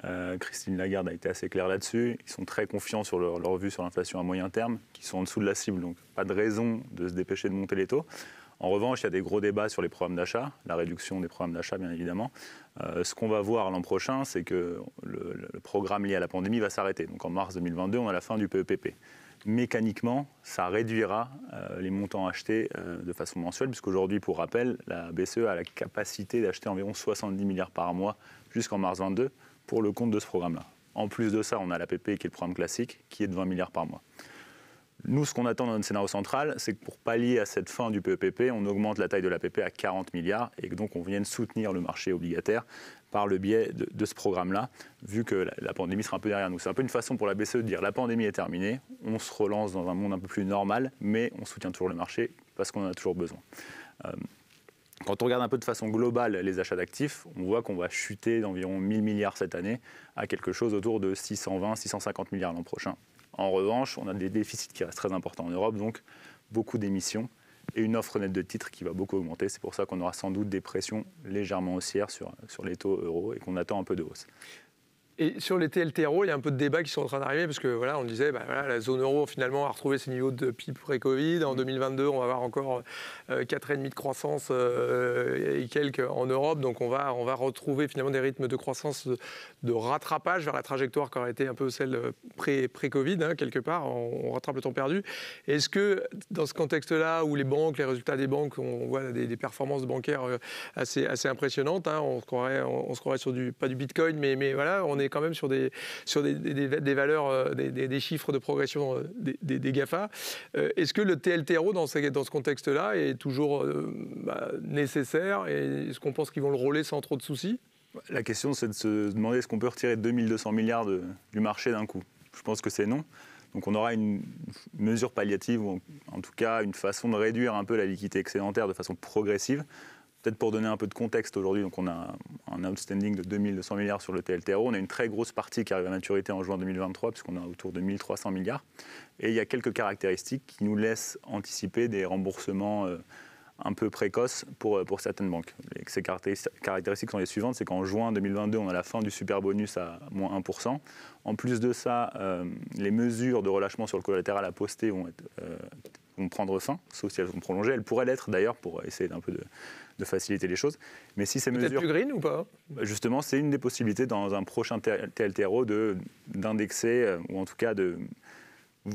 Euh, Christine Lagarde a été assez claire là-dessus. Ils sont très confiants sur leur, vue sur l'inflation à moyen terme, qui sont en dessous de la cible, donc pas de raison de se dépêcher de monter les taux. En revanche, il y a des gros débats sur les programmes d'achat, la réduction des programmes d'achat, bien évidemment. Euh, ce qu'on va voir l'an prochain, c'est que le programme lié à la pandémie va s'arrêter. Donc en mars 2022, on a la fin du PEPP. E mécaniquement, ça réduira euh, les montants achetés euh, de façon mensuelle, puisqu'aujourd'hui, pour rappel, la BCE a la capacité d'acheter environ 70 milliards par mois jusqu'en mars 22 pour le compte de ce programme-là. En plus de ça, on a l'APP, qui est le programme classique, qui est de 20 milliards par mois. Nous, ce qu'on attend dans notre scénario central, c'est que pour pallier à cette fin du PEPP, e on augmente la taille de l'APP à 40 milliards et que donc on vienne soutenir le marché obligataire par le biais de, ce programme-là, vu que la, pandémie sera un peu derrière nous. C'est un peu une façon pour la BCE de dire la pandémie est terminée, on se relance dans un monde un peu plus normal, mais on soutient toujours le marché parce qu'on en a toujours besoin. Euh, quand on regarde un peu de façon globale les achats d'actifs, on voit qu'on va chuter d'environ 1000 milliards cette année à quelque chose autour de 620-650 milliards l'an prochain. En revanche, on a des déficits qui restent très importants en Europe, donc beaucoup d'émissions et une offre nette de titres qui va beaucoup augmenter. C'est pour ça qu'on aura sans doute des pressions légèrement haussières sur, les taux euros et qu'on attend un peu de hausse. Et sur les TLTRO, il y a un peu de débat qui sont en train d'arriver parce que voilà, on disait bah, la zone euro finalement a retrouvé ses niveaux de PIB pré-Covid. En 2022, mm. on va avoir encore euh, et demi de croissance euh, et quelques en Europe. Donc on va, on va retrouver finalement des rythmes de croissance de rattrapage vers la trajectoire qui aurait été un peu celle euh, pré-Covid, hein, quelque part. On, rattrape le temps perdu. Est-ce que dans ce contexte-là où les banques, les résultats des banques, on voit des, performances bancaires assez, assez impressionnantes, hein, on, se croirait, sur du, pas du bitcoin, mais, mais voilà, on est quand même sur des, sur des, des, valeurs, euh, des, des, chiffres de progression euh, des, GAFA. Euh, est-ce que le TLTRO, dans ce, dans ce contexte-là, est toujours bah, nécessaire Et est-ce qu'on pense qu'ils vont le rouler sans trop de soucis La question, c'est de se demander est-ce qu'on peut retirer 2200 milliards du marché d'un coup Je pense que c'est non. Donc on aura une mesure palliative, ou en tout cas une façon de réduire un peu la liquidité excédentaire de façon progressive. Peut-être pour donner un peu de contexte aujourd'hui, donc on a un outstanding de 2200 milliards sur le TLTRO. On a une très grosse partie qui arrive à maturité en juin 2023, puisqu'on a autour de 1300 milliards. Et il y a quelques caractéristiques qui nous laissent anticiper des remboursements euh, un peu précoces pour, euh, pour certaines banques. ces caractéristiques sont les suivantes. C'est qu'en juin 2022, on a la fin du super bonus à moins 1%. En plus de ça, euh, les mesures de relâchement sur le collatéral à poster vont être vont prendre fin, sauf si elles sont prolongées. Elles pourraient l'être d'ailleurs pour essayer d'un peu de, faciliter les choses. Mais si ces mesures. plus green ou pas bah, Justement, c'est une des possibilités dans un prochain TLTRO d'indexer, euh, ou en tout cas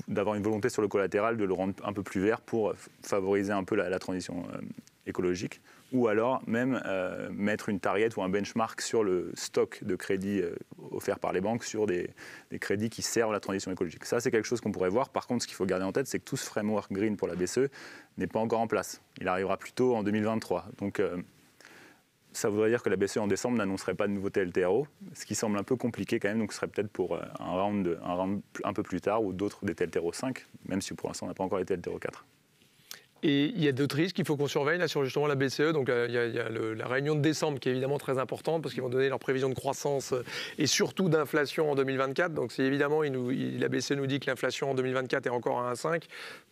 d'avoir une volonté sur le collatéral de le rendre un peu plus vert pour favoriser un peu la, transition euh, écologique ou alors même euh, mettre une tariette ou un benchmark sur le stock de crédits euh, offerts par les banques sur des, crédits qui servent la transition écologique. Ça, c'est quelque chose qu'on pourrait voir. Par contre, ce qu'il faut garder en tête, c'est que tout ce framework green pour la BCE n'est pas encore en place. Il arrivera plus tôt en 2023. Donc, euh, ça voudrait dire que la BCE en décembre n'annoncerait pas de nouveaux TLTRO, ce qui semble un peu compliqué quand même, donc ce serait peut-être pour un round, un round un peu plus tard ou d'autres des TLTRO 5, même si pour l'instant on n'a pas encore les TLTRO 4. Et il y a d'autres risques qu'il faut qu'on surveille là sur justement la BCE. Donc euh, il y a, la réunion de décembre qui est évidemment très importante parce qu'ils vont donner leurs prévisions de croissance euh, et surtout d'inflation en 2024. Donc c'est évidemment la BCE nous dit que l'inflation en 2024 est encore à 1,5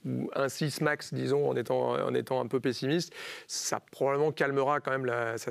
ou 1,6 max, disons, en étant, en étant un peu pessimiste, ça probablement calmera quand même, la, ça,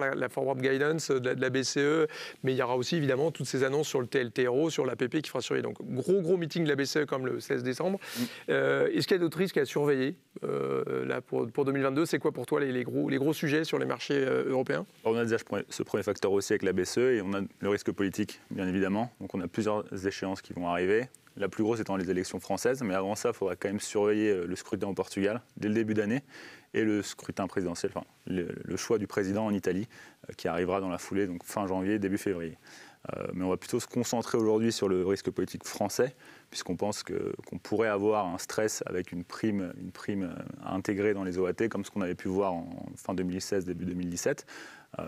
la, la, forward guidance de la, BCE. E. Mais il y aura aussi évidemment toutes ces annonces sur le TLTRO, sur l'APP qui fera surveiller. Donc gros gros meeting de la BCE comme le 16 décembre. Mm. Euh, est-ce qu'il y a d'autres risques à surveiller euh, là, pour, 2022. C'est quoi pour toi les, gros, sujets sur les marchés euh, européens On a déjà ce premier facteur aussi avec la BCE et on a le risque politique, bien évidemment. Donc on a plusieurs échéances qui vont arriver. La plus grosse étant les élections françaises, mais avant ça, il faudra quand même surveiller euh, le scrutin au Portugal dès le début d'année et le scrutin présidentiel, enfin le, choix du président en Italie qui arrivera dans la foulée, donc fin janvier, début février. mais on va plutôt se concentrer aujourd'hui sur le risque politique français puisqu'on pense que, qu'on pourrait avoir un stress avec une prime, une prime euh, dans les OAT, comme ce qu'on avait pu voir en fin 2016, début 2017. Euh,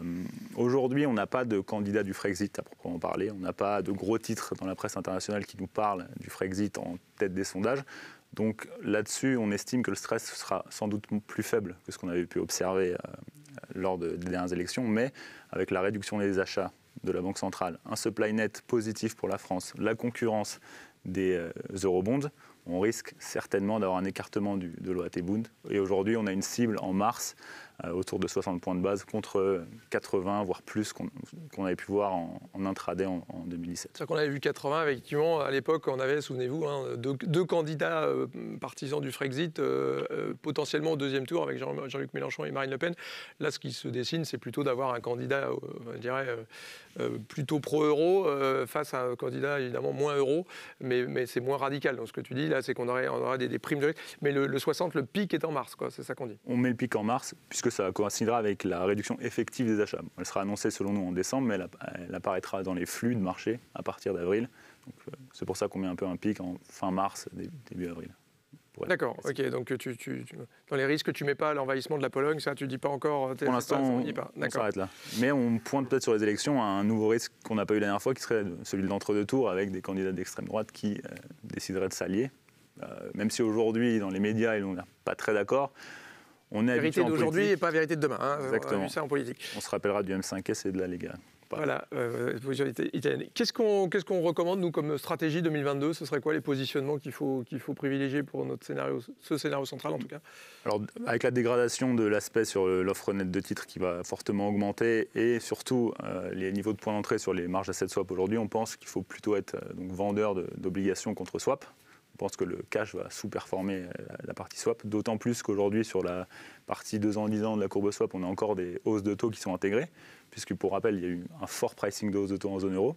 aujourd'hui, on n'a pas de candidat du Frexit à proprement parler, on n'a pas de gros titres dans la presse internationale qui nous parlent du Frexit en tête des sondages. Donc là-dessus, on estime que le stress sera sans doute plus faible que ce qu'on avait pu observer euh, lors des dernières élections, mais avec la réduction des achats de la Banque centrale, un supply net positif pour la France, la concurrence des euh, eurobonds, on risque certainement d'avoir un écartement de l'OAT Bund. Et aujourd'hui, on a une cible en mars euh, autour de 60 points de base contre 80, voire plus qu'on avait pu voir en, en intraday en, 2017. C'est qu'on avait vu 80, effectivement, à l'époque, on avait, souvenez-vous, hein, deux, candidats euh, partisans du Frexit, euh, potentiellement au deuxième tour avec Jean-Luc Mélenchon et Marine Le Pen. Là, ce qui se dessine, c'est plutôt d'avoir un candidat, je dirais, plutôt pro-euro face à un candidat, évidemment, moins euro, mais, mais c'est moins radical. Donc, ce que tu dis, là, c'est qu'on aurait, des, primes de Mais le, le, 60, le pic est en mars, quoi, c'est ça qu'on dit. On met le pic en mars, puisque ça coïncidera avec la réduction effective des achats. Elle sera annoncée selon nous en décembre, mais elle, apparaîtra dans les flux de marché à partir d'avril. Euh, c'est pour ça qu'on met un peu un pic en fin mars, début avril. D'accord, ok. Donc euh, dans les risques, tu mets pas l'envahissement de la Pologne, ça, tu dis pas encore. Euh, pour l'instant, on, s'arrête là. Mais on pointe peut-être sur les élections à un nouveau risque qu'on n'a pas eu la dernière fois, qui serait celui de l'entre-deux tours avec des candidats d'extrême droite qui décideraient de s'allier. même si aujourd'hui, dans les médias, ils n'ont pas très d'accord, on vérité d'aujourd'hui et pas vérité de demain. Hein. On a vu ça en politique. On se rappellera du M5S et de la Lega. Voilà, euh, Qu'est-ce qu'on recommande, nous, comme stratégie 2022 Ce serait quoi les positionnements qu'il faut, qu'il faut privilégier pour notre scénario, ce scénario central, en tout cas Alors, avec la dégradation de l'aspect sur euh, l'offre nette de titres qui va fortement augmenter et surtout euh, les niveaux de points d'entrée sur les marges à de swap aujourd'hui, on pense qu'il faut plutôt être euh, donc, vendeur d'obligations contre swap. Je pense que le cash va sous-performer euh, la, partie swap, d'autant plus qu'aujourd'hui, sur la partie 2 ans, 10 ans de la courbe swap, on a encore des hausses de taux qui sont intégrées, puisque pour rappel, il y a eu un fort pricing de hausse de taux en zone euro.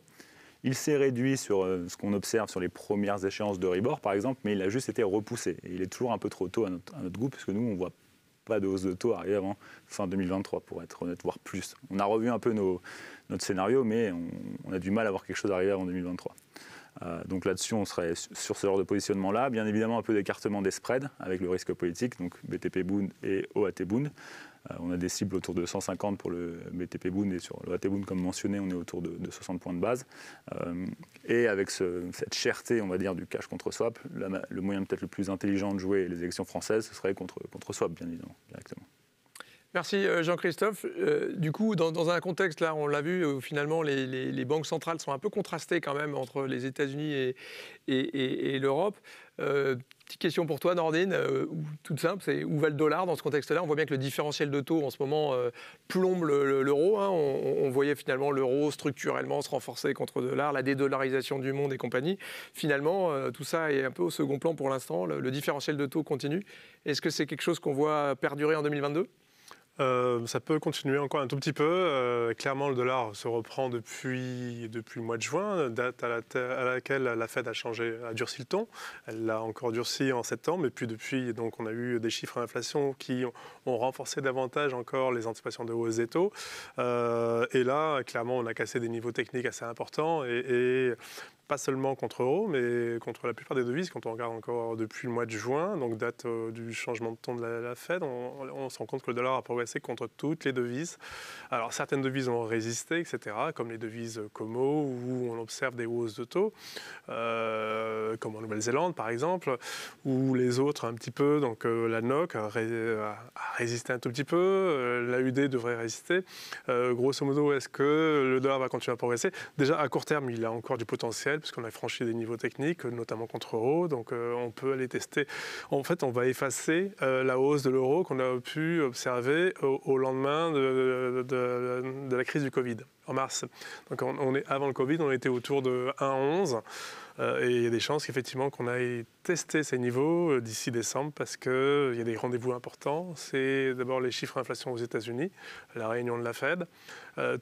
Il s'est réduit sur euh, ce qu'on observe sur les premières échéances de Ribor, par exemple, mais il a juste été repoussé. il est toujours un peu trop tôt à notre, goût, puisque nous, on ne voit pas de hausse de taux arriver avant fin 2023, pour être honnête, voire plus. On a revu un peu notre scénario, mais on, on a du mal à voir quelque chose arriver avant 2023. Euh, donc là-dessus, on serait sur ce genre de positionnement-là. Bien évidemment, un peu d'écartement des spreads avec le risque politique, donc BTP Bund et OAT Bund. Euh, on a des cibles autour de 150 pour le BTP Bund et sur l'OAT Bund, comme mentionné, on est autour de, 60 points de base. Euh, et avec cette cherté, on va dire, du cash contre swap, le moyen peut-être le plus intelligent de jouer les élections françaises, ce serait contre, contre swap, bien évidemment, directement. Merci euh, Jean-Christophe. Euh, du coup, dans, un contexte, là, on l'a vu, où finalement, les, banques centrales sont un peu contrastées quand même entre les États-Unis et, l'Europe. Euh, petite question pour toi, Nordine, toute simple, c'est où va le dollar dans ce contexte-là On voit bien que le différentiel de taux en ce moment plombe l'euro. Hein. on, voyait finalement l'euro structurellement se renforcer contre le dollar, la dédollarisation du monde et compagnie. Finalement, tout ça est un peu au second plan pour l'instant. le différentiel de taux continue. Est-ce que c'est quelque chose qu'on voit perdurer en 2022 euh, ça peut continuer encore un tout petit peu. Euh, clairement, le dollar se reprend depuis, depuis le mois de juin, date à, laquelle la Fed a changé, a durci le ton. Elle l'a encore durci en septembre. Et puis depuis, donc, on a eu des chiffres d'inflation qui ont, renforcé davantage encore les anticipations de hausse des taux. Euh, et là, clairement, on a cassé des niveaux techniques assez importants. Et, et pas seulement contre l'euro, mais contre la plupart des devises, quand on regarde encore depuis le mois de juin, donc date euh, du changement de ton de la, Fed, on, se rend compte que le dollar a progressé contre toutes les devises. Alors certaines devises ont résisté, etc., comme les devises Como, où on observe des hausses de taux, euh, comme en Nouvelle-Zélande par exemple, ou les autres un petit peu, donc euh, la NOC a, résisté un tout petit peu, l'AUD devrait résister. grosso modo, est-ce que le dollar va continuer à progresser Déjà, à court terme, il a encore du potentiel puisqu'on a franchi des niveaux techniques, notamment contre euro. Donc euh, on peut aller tester. En fait, on va effacer euh, la hausse de l'euro qu'on a pu observer au, lendemain de la crise du Covid en mars. Donc on, est, avant le Covid, on était autour de 1,11. Euh, et il y a des chances qu'effectivement qu'on aille tester ces niveaux euh, d'ici décembre parce qu'il euh, y a des rendez-vous importants. C'est d'abord les chiffres inflation aux États-Unis, la réunion de la Fed.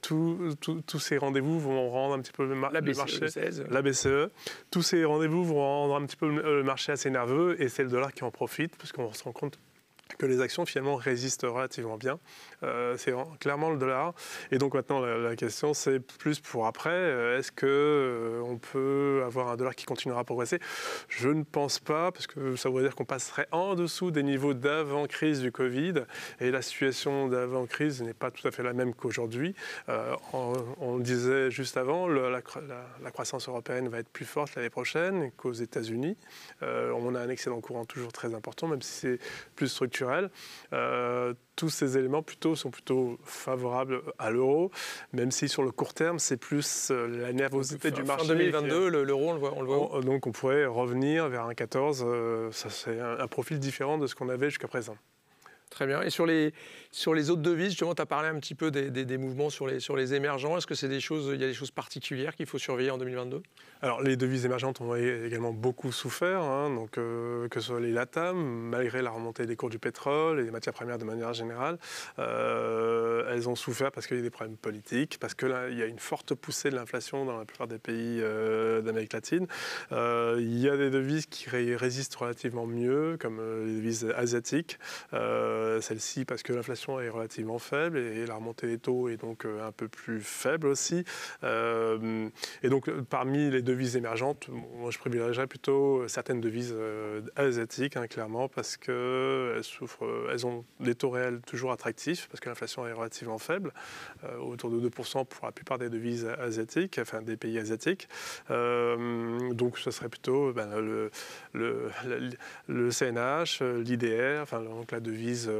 tous ces rendez-vous vont rendre un petit peu le, e, marché. E. la BCE. Tous ces rendez-vous vont rendre un petit peu le marché assez nerveux et c'est le dollar qui en profite parce qu'on se rend compte que les actions finalement résistent relativement bien. Euh, c'est clairement le dollar. Et donc maintenant la, question c'est plus pour après. Euh, est-ce que euh, on peut avoir un dollar qui continuera à progresser Je ne pense pas parce que ça voudrait dire qu'on passerait en dessous des niveaux d'avant crise du Covid et la situation d'avant crise n'est pas tout à fait la même qu'aujourd'hui. On, on, disait juste avant la, la, la, croissance européenne va être plus forte l'année prochaine qu'aux États-Unis. on a un excédent courant toujours très important même si c'est plus structuré euh, tous ces éléments plutôt sont plutôt favorables à l'euro, même si sur le court terme, c'est plus euh, la nervosité du marché. En 2022, l'euro, on le voit, Donc on pourrait revenir vers un 14, euh, ça c'est un profil différent de ce qu'on avait jusqu'à présent. Très bien. Et sur les, sur les autres devises, justement, tu as parlé un petit peu des, mouvements sur les, sur les émergents. Est-ce que c'est des choses, il y a des choses particulières qu'il faut surveiller en 2022 Alors, les devises émergentes ont également beaucoup souffert, hein, donc, euh, que ce soit les LATAM, malgré la remontée des cours du pétrole et des matières premières de manière générale, euh, elles ont souffert parce qu'il y a des problèmes politiques, parce que là, il y a une forte poussée de l'inflation dans la plupart des pays euh, d'Amérique latine. il y a des devises qui résistent relativement mieux, comme les devises asiatiques. Celles-ci, parce que l'inflation est relativement faible et, la remontée des taux est donc euh, un peu plus faible aussi. Euh, et donc euh, parmi les devises émergentes, moi je privilégierais plutôt certaines devises asiatiques, hein, clairement, parce qu'elles souffrent, elles ont des taux réels toujours attractifs, parce que l'inflation est relativement faible, autour de 2% pour la plupart des devises asiatiques, enfin des pays asiatiques. donc ce serait plutôt ben, le, CNH, l'IDR, enfin donc la devise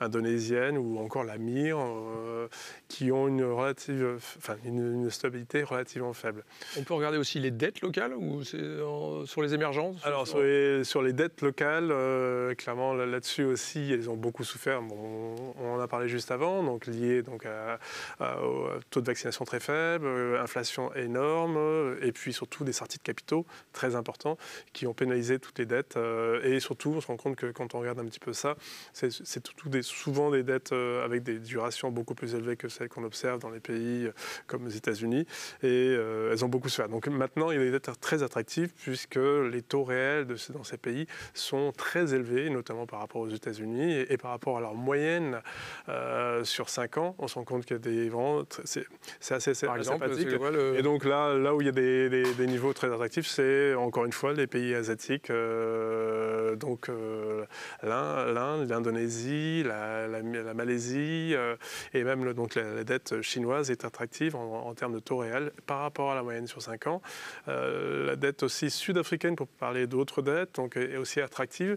indonésienne ou encore la Mire, euh, qui ont une, relative, une, stabilité relativement faible. On peut regarder aussi les dettes locales ou euh, sur les émergences Alors, sur les, dettes locales, euh, clairement, là-dessus aussi, elles ont beaucoup souffert. Bon, on, en a parlé juste avant, donc lié donc, à, au taux de vaccination très faible, inflation énorme, et puis surtout des sorties de capitaux très importants qui ont pénalisé toutes les dettes. et surtout, on se rend compte que quand on regarde un petit peu ça, c'est des, souvent des dettes euh, avec des durations beaucoup plus élevées que celles qu'on observe dans les pays euh, comme les États-Unis. Et euh, elles ont beaucoup souffert. Donc maintenant, il y a des dettes très attractives puisque les taux réels de, dans ces pays sont très élevés, notamment par rapport aux États-Unis et, par rapport à leur moyenne sur 5 ans. On se rend compte qu'il y a des ventes, c'est assez, sympathique. Et donc là, là où il y a des, des, niveaux très attractifs, c'est encore une fois les pays asiatiques, donc l'Inde, l'Indonésie, la la, Malaisie euh, et même donc la, dette chinoise est attractive en, termes de taux réel par rapport à la moyenne sur 5 ans. Euh, la dette aussi sud-africaine, pour parler d'autres dettes, donc, est aussi attractive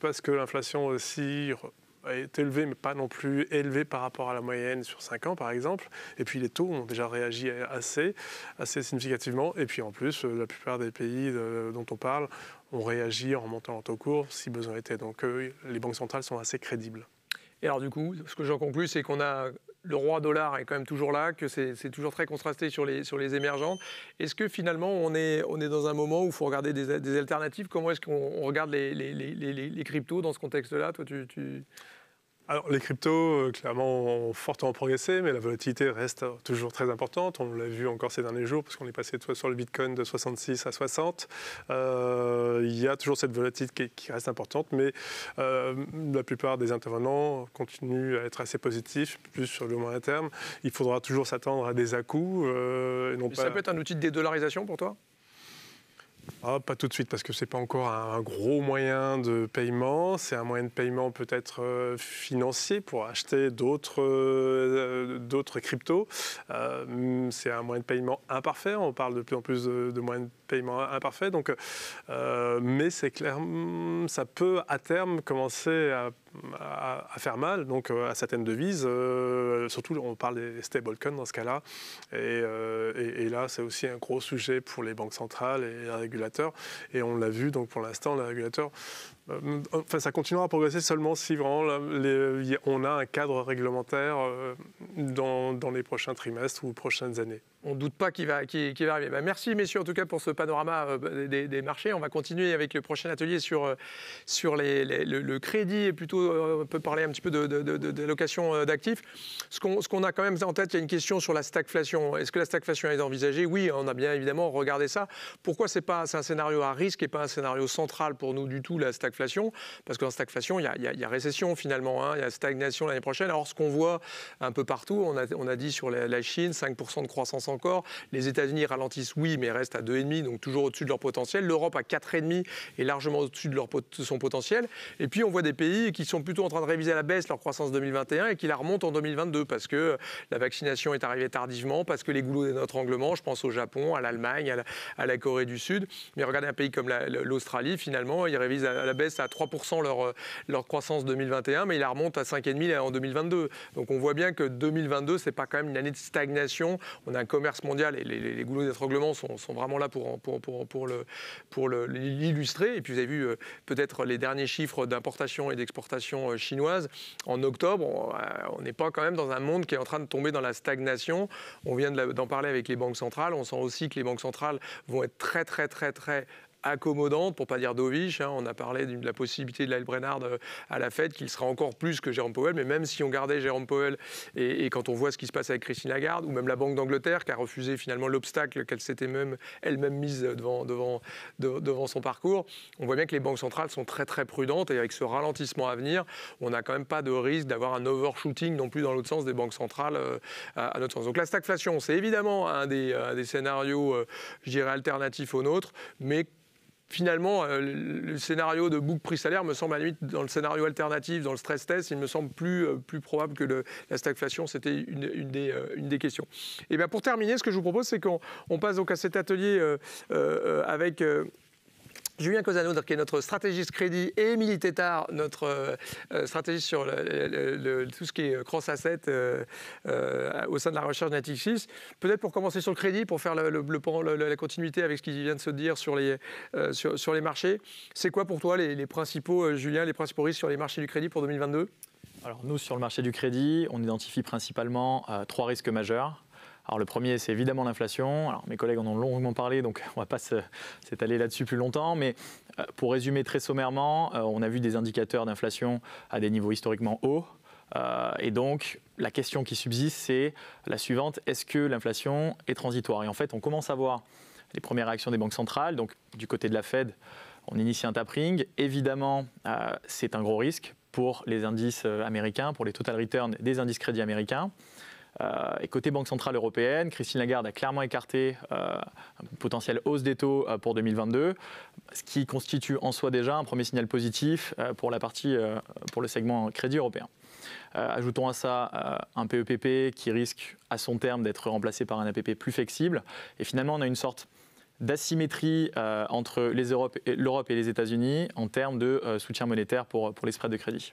parce que l'inflation aussi est élevée, mais pas non plus élevée par rapport à la moyenne sur 5 ans, par exemple. Et puis les taux ont déjà réagi assez, assez significativement. Et puis en plus, euh, la plupart des pays dont on parle ont réagi en montant en taux court, si besoin était. Donc les banques centrales sont assez crédibles alors du coup, ce que j'en conclus, c'est qu'on a le roi dollar est quand même toujours là, que c'est toujours très contrasté sur les, sur les émergentes. Est-ce que finalement on est, on est dans un moment où il faut regarder des, alternatives Comment est-ce qu'on regarde les, les, les, cryptos dans ce contexte-là Toi, tu, tu alors, les cryptos, euh, clairement, ont fortement progressé, mais la volatilité reste toujours très importante. On l'a vu encore ces derniers jours, parce qu'on est passé soit sur le Bitcoin de 66 à 60. Euh, il y a toujours cette volatilité qui, reste importante, mais euh, la plupart des intervenants continuent à être assez positifs, plus sur le moyen terme. Il faudra toujours s'attendre à des à-coups. Euh, ça peut être un outil de dédollarisation pour toi ah, pas tout de suite parce que ce n'est pas encore un, gros moyen de paiement. C'est un moyen de paiement peut-être euh, financier pour acheter d'autres euh, cryptos. Euh, c'est un moyen de paiement imparfait. On parle de plus en plus de, moyens de paiement imparfaits. Donc, mais c'est clair, ça peut à terme commencer à, faire mal donc, à certaines devises. surtout, on parle des stablecoins dans ce cas-là. et là, c'est aussi un gros sujet pour les banques centrales et les régulateurs et on l'a vu, donc pour l'instant, le régulateur euh, enfin, ça continuera à progresser seulement si vraiment on a un cadre réglementaire euh, dans, les prochains trimestres ou prochaines années. On ne doute pas qu'il va, arriver. Bah, merci messieurs en tout cas pour ce panorama euh, des, marchés. On va continuer avec le prochain atelier sur, sur le, crédit et plutôt on peut parler un petit peu de, de, d'actifs. Ce qu'on a quand même en tête, il y a une question sur la stagflation. Est-ce que la stagflation est envisagée Oui, on a bien évidemment regardé ça. Pourquoi c'est pas un scénario à risque et pas un scénario central pour nous du tout la stagflation parce que dans il y, y, y, a récession finalement, hein. il y a stagnation l'année prochaine. Alors ce qu'on voit un peu partout, on a, on a dit sur la, Chine, 5% de croissance encore, les États-Unis ralentissent, oui, mais restent à 2,5, donc toujours au-dessus de leur potentiel, l'Europe à 4,5 et largement au-dessus de, son potentiel, et puis on voit des pays qui sont plutôt en train de réviser à la baisse leur croissance 2021 et qui la remontent en 2022, parce que la vaccination est arrivée tardivement, parce que les goulots de notre anglement, je pense au Japon, à l'Allemagne, à, la, Corée du Sud, mais regardez un pays comme l'Australie, finalement, ils révise à, à la baisse à 3% euh, leur, croissance 2021, mais il la remonte à 5,5% en 2022. Donc on voit bien que 2022, c'est pas quand même une année de stagnation. On a un commerce mondial et les, goulots d'étranglement sont, vraiment là pour, pour, pour, pour l'illustrer. et puis vous avez vu euh, peut-être les derniers chiffres d'importation et d'exportation euh, chinoise. En octobre, on n'est pas quand même dans un monde qui est en train de tomber dans la stagnation. On vient d'en parler avec les banques centrales. On sent aussi que les banques centrales vont être très, très, très, très accommodante, pour pas dire dovish. Hein. On a parlé de la possibilité de Lyle Brennard euh, à la fête, qu'il sera encore plus que Jérôme Powell. Mais même si on gardait Jérôme Powell et, quand on voit ce qui se passe avec Christine Lagarde, ou même la Banque d'Angleterre qui a refusé finalement l'obstacle qu'elle s'était même elle-même mise devant, devant, devant son parcours, on voit bien que les banques centrales sont très très prudentes et avec ce ralentissement à venir, on n'a quand même pas de risque d'avoir un overshooting non plus dans l'autre sens des banques centrales euh, à, notre sens. Donc la stagflation, c'est évidemment un des, scénarios, euh, je dirais, alternatifs au nôtre, mais finalement, euh, le scénario de bouc prix salaire me semble à la limite, dans le scénario alternatif, dans le stress test, il me semble plus, euh, plus probable que la stagflation. C'était une, euh, une, des, questions. Et bien pour terminer, ce que je vous propose, c'est qu'on passe donc à cet atelier avec. Julien Cosano, qui est notre stratégiste crédit, et Émilie Tétard, notre euh, euh, stratégiste sur tout ce qui est euh, cross asset au sein de la recherche Natixis. Peut-être pour commencer sur le crédit, pour faire la continuité avec ce qui vient de se dire sur les, marchés. C'est quoi pour toi les, principaux, Julien, les principaux risques sur les marchés du crédit pour 2022 alors nous, sur le marché du crédit, on identifie principalement trois risques majeurs. Alors le premier, c'est évidemment l'inflation. mes collègues en ont longuement parlé, donc on ne va pas s'étaler là-dessus plus longtemps. Mais euh, pour résumer très sommairement, euh, on a vu des indicateurs d'inflation à des niveaux historiquement hauts. Euh, et donc, la question qui subsiste, c'est la suivante est-ce que l'inflation est transitoire Et en fait, on commence à voir les premières réactions des banques centrales. Donc, du côté de la Fed, on initie un tapering. Évidemment, c'est un gros risque pour les indices américains, pour les total returns des indices crédits américains. Euh, et côté Banque Centrale Européenne, Christine Lagarde a clairement écarté euh, une potentielle hausse des taux euh, pour 2022, ce qui constitue en soi déjà un premier signal positif pour la partie, pour le segment crédit européen. ajoutons à ça un PEPP e qui risque à son terme d'être remplacé par un APP plus flexible. Et finalement, on a une sorte d'asymétrie entre l'Europe et, les États-Unis en termes de soutien monétaire pour, pour les spreads de crédit.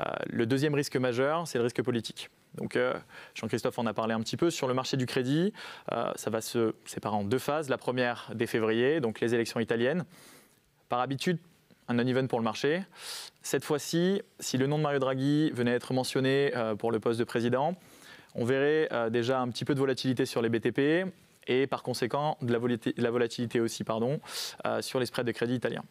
Euh, le deuxième risque majeur, c'est le risque politique. Donc euh, Jean-Christophe en a parlé un petit peu sur le marché du crédit. Euh, ça va se séparer en deux phases. La première dès février, donc les élections italiennes. Par habitude, un non pour le marché. Cette fois-ci, si le nom de Mario Draghi venait à être mentionné pour le poste de président, on verrait déjà un petit peu de volatilité sur les BTP et par conséquent de la, volatilité aussi pardon, sur les spreads de crédit italiens.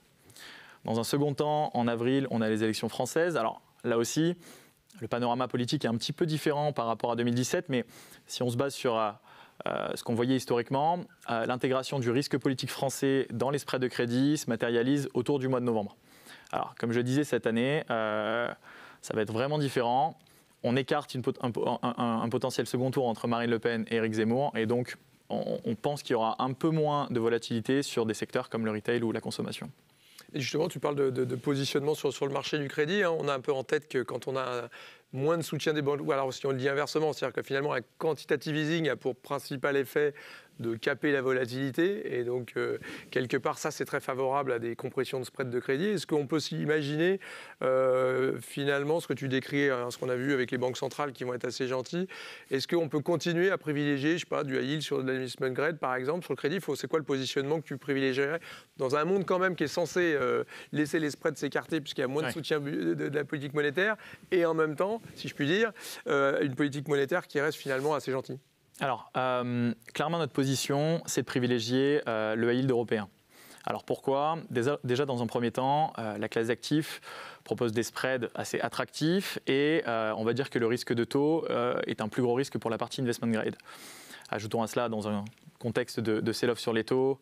Dans un second temps, en avril, on a les élections françaises. Alors là aussi, le panorama politique est un petit peu différent par rapport à 2017, mais si on se base sur euh, euh, ce qu'on voyait historiquement, euh, l'intégration du risque politique français dans les spreads de crédit se matérialise autour du mois de novembre. Alors, comme je disais, cette année, ça va être vraiment différent. On écarte un, potentiel second tour entre Marine Le Pen et Éric Zemmour, et donc on pense qu'il y aura un peu moins de volatilité sur des secteurs comme le retail ou la consommation. Et justement, tu parles de, positionnement sur, le marché du crédit. Hein. On a un peu en tête que quand on a moins de soutien des banques, ou alors si on le dit inversement, c'est-à-dire que finalement un quantitative easing a pour principal effet de caper la volatilité. Et donc, euh, quelque part, ça, c'est très favorable à des compressions de spread de crédit. Est-ce qu'on peut s'imaginer, euh, finalement, ce que tu décris, hein, ce qu'on a vu avec les banques centrales qui vont être assez gentilles, est-ce qu'on peut continuer à privilégier, je sais pas, du high yield sur de l'investment grade, par exemple, sur le crédit C'est quoi le positionnement que tu privilégierais dans un monde quand même qui est censé euh, laisser les spreads s'écarter puisqu'il y a moins de soutien de, la politique monétaire et en même temps, si je puis dire, une politique monétaire qui reste finalement assez gentille alors, euh, clairement, notre position, c'est de privilégier euh, le high yield européen. Alors pourquoi Déjà, dans un premier temps, euh, la classe d'actifs propose des spreads assez attractifs et on va dire que le risque de taux est un plus gros risque pour la partie investment grade. Ajoutons à cela, dans un contexte de, sell-off sur les taux,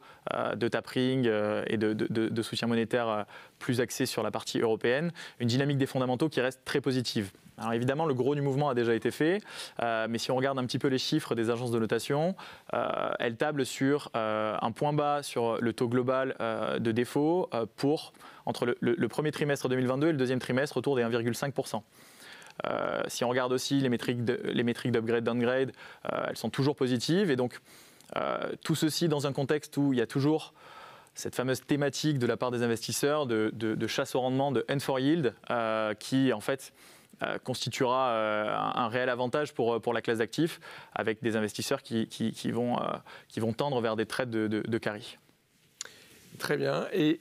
de tapering et de, soutien monétaire plus axé sur la partie européenne, une dynamique des fondamentaux qui reste très positive. Alors évidemment, le gros du mouvement a déjà été fait, euh, mais si on regarde un petit peu les chiffres des agences de notation, euh, elles tablent sur euh, un point bas sur le taux global de défaut pour entre le, premier trimestre 2022 et le deuxième trimestre autour des 1,5%. si on regarde aussi les métriques, les métriques d'upgrade, downgrade, elles sont toujours positives. Et donc, tout ceci dans un contexte où il y a toujours cette fameuse thématique de la part des investisseurs de, de chasse au rendement, de end for yield, qui en fait euh, constituera euh, un, réel avantage pour, euh, pour la classe d'actifs, avec des investisseurs qui, vont, qui vont tendre vers des trades de, de, Très bien. Et,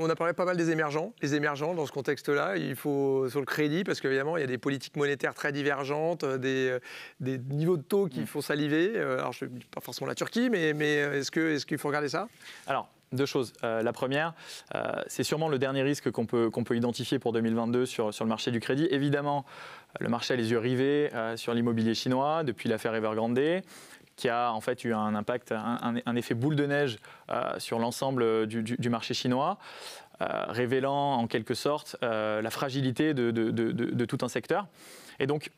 on a parlé pas mal des émergents. Les émergents, dans ce contexte-là, il faut sur le crédit, parce qu'évidemment, il y a des politiques monétaires très divergentes, des, niveaux de taux qui mm. font saliver. Alors, je ne pas forcément la Turquie, mais, mais est-ce qu'il est faut regarder ça Alors, deux choses. Euh, la première, euh, c'est sûrement le dernier risque qu'on peut, peut identifier pour 2022 sur, sur le marché du crédit. Évidemment, le marché a les yeux rivés euh, sur l'immobilier chinois depuis l'affaire Evergrande qui a en fait eu un impact, un, effet boule de neige sur l'ensemble du, marché chinois, révélant en quelque sorte la fragilité de, de, de, tout un secteur. Et donc,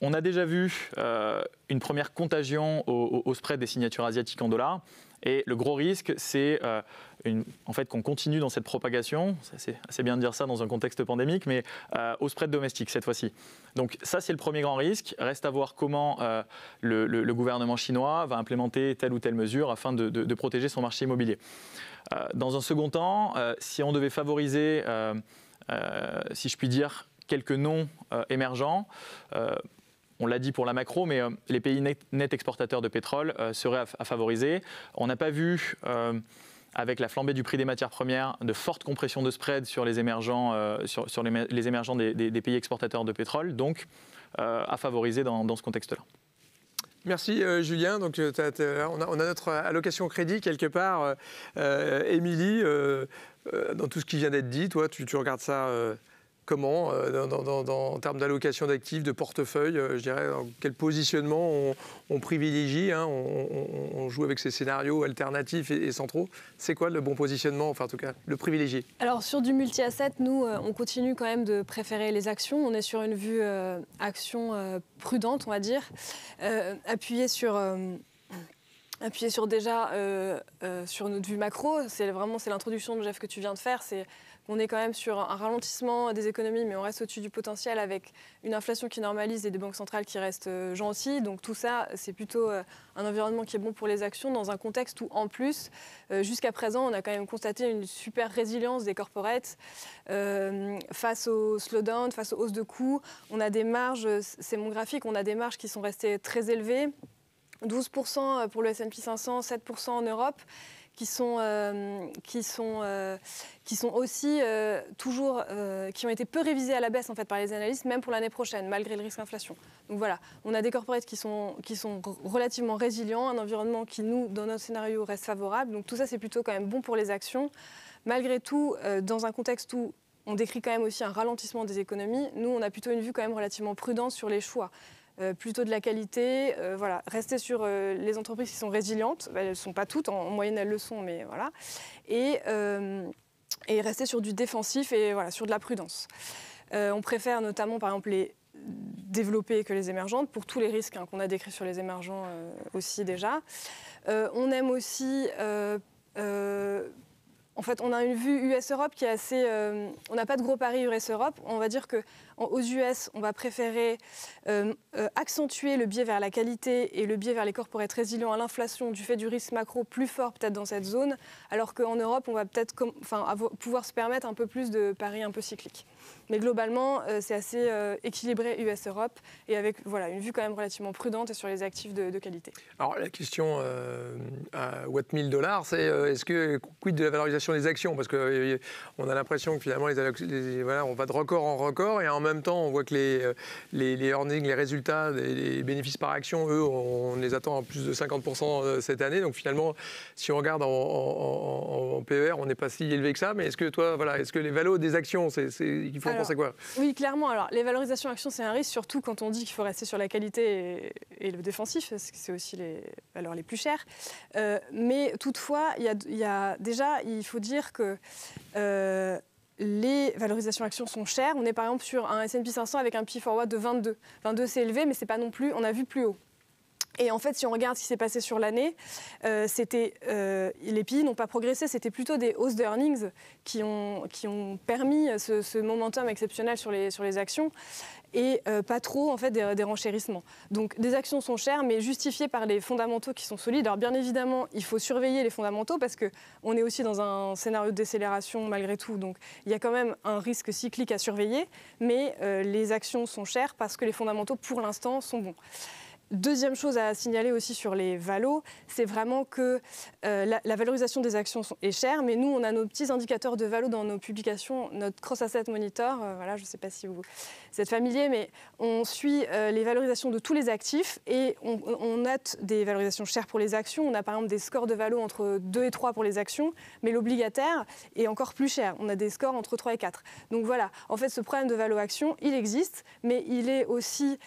on a déjà vu une première contagion au spread des signatures asiatiques en dollars. Et le gros risque, c'est euh, en fait qu'on continue dans cette propagation, c'est assez bien de dire ça dans un contexte pandémique, mais euh, au spread domestique cette fois-ci. Donc ça, c'est le premier grand risque. Reste à voir comment euh, le, gouvernement chinois va implémenter telle ou telle mesure afin de, de protéger son marché immobilier. dans un second temps, si on devait favoriser, si je puis dire, quelques noms émergents, on l'a dit pour la macro, mais euh, les pays net, exportateurs de pétrole euh, seraient à, favoriser. On n'a pas vu euh, avec la flambée du prix des matières premières, de fortes compressions de spread sur les émergents, sur, les, émergents des, pays exportateurs de pétrole, donc à favoriser dans, ce contexte-là. Merci Julien. Donc, on, a, notre allocation crédit quelque part. Émilie, dans tout ce qui vient d'être dit, toi, tu regardes ça comment, euh, en termes d'allocation d'actifs, de portefeuille, euh, je dirais, quel positionnement on, privilégie, hein, on, joue avec ces scénarios alternatifs et, centraux. C'est quoi le bon positionnement, enfin en tout cas, le privilégié Alors sur du multi-asset, nous, euh, on continue quand même de préférer les actions. On est sur une vue action prudente, on va dire, Appuyer sur appuyé sur déjà sur notre vue macro. C'est vraiment c'est l'introduction de Jeff que tu viens de faire. C'est on est quand même sur un ralentissement des économies, mais on reste au-dessus du potentiel avec une inflation qui normalise et des banques centrales qui restent euh, gentilles. Donc tout ça, c'est plutôt euh, un environnement qui est bon pour les actions dans un contexte où, en plus, euh, jusqu'à présent, on a quand même constaté une super résilience des corporates face au slowdown, face aux hausses de coûts. On a des marges, c'est mon graphique, on a des marges qui sont restées très élevées. 12% pour le SP 500, 7% en Europe qui sont, euh, qui sont, euh, qui sont aussi euh, toujours, qui ont été peu révisés à la baisse en fait par les analystes, même pour l'année prochaine, malgré le risque inflation. Donc voilà, on a des corporates qui sont, qui sont relativement résilients, un environnement qui nous, dans notre scénario, reste favorable. Donc tout ça, c'est plutôt quand même bon pour les actions. Malgré tout, dans un contexte où on décrit quand même aussi un ralentissement des économies, nous, on a plutôt une vue quand même relativement prudente sur les choix. Euh, plutôt de la qualité. Euh, voilà, rester sur euh, les entreprises qui sont résilientes. Bah, elles ne sont pas toutes, en, moyenne elles le sont, mais voilà. Et, et, rester sur du défensif et voilà, sur de la prudence. on préfère notamment, par exemple, les développées que les émergentes, pour tous les risques hein, qu'on a décrits sur les émergents aussi déjà. on aime aussi... En fait, on a une vue US-Europe qui est assez. on n'a pas de gros paris US-Europe. On va dire que aux US, on va préférer euh, euh, accentuer le biais vers la qualité et le biais vers les corps pour être résilients à l'inflation du fait du risque macro plus fort peut-être dans cette zone, alors qu'en Europe, on va peut-être enfin, pouvoir se permettre un peu plus de paris un peu cycliques. Mais globalement, euh, c'est assez équilibré US-Europe et avec voilà, une vue quand même relativement prudente sur les actifs de, qualité. Alors la question à Watt 1000 dollars, c'est est-ce que quid de la valorisation des actions Parce qu'on a l'impression que finalement, les, voilà, on va de record en record et à en même temps, on voit que les, euh, les, earnings, les résultats, les bénéfices par action, eux, on les attend à plus de 50% euh, cette année. Donc finalement, si on regarde en, PER, on n'est pas si élevé que ça. Mais est-ce que toi, voilà, est-ce que les valeurs des actions, c'est, il faut penser quoi Oui, clairement. Alors, les valorisations actions, c'est un risque, surtout quand on dit qu'il faut rester sur la qualité et, le défensif, parce que c'est aussi les valeurs les plus chères. Euh, mais toutefois, il y, a, déjà, il faut dire que les valorisations actions sont chères. On est par exemple sur un S&P 500 avec un P forward de 22. 22 c'est élevé, mais ce c'est pas non plus. On a vu plus haut. Et en fait, si on regarde ce qui s'est passé sur l'année, euh, c'était euh, les pays n'ont pas progressé, c'était plutôt des hausses de earnings qui ont, permis ce, momentum exceptionnel sur les, actions et euh, pas trop en fait des, renchérissements. Donc des actions sont chères, mais justifiées par les fondamentaux qui sont solides. Alors bien évidemment, il faut surveiller les fondamentaux parce qu'on est aussi dans un scénario de décélération malgré tout. Donc il y a quand même un risque cyclique à surveiller, mais les actions sont chères parce que les fondamentaux pour l'instant sont bons. Deuxième chose à signaler aussi sur les valos, c'est vraiment que euh, la, valorisation des actions est chère, mais nous, on a nos petits indicateurs de valos dans nos publications, notre Cross Asset Monitor, euh, voilà, je ne sais pas si vous êtes familier, mais on suit euh, les valorisations de tous les actifs et on, note des valorisations chères pour les actions. On a par exemple des scores de valos entre 2 et 3 pour les actions, mais l'obligataire est encore plus cher. On a des scores entre 3 et 4. Donc voilà, en fait, ce problème de valo-action, il existe, mais il est aussi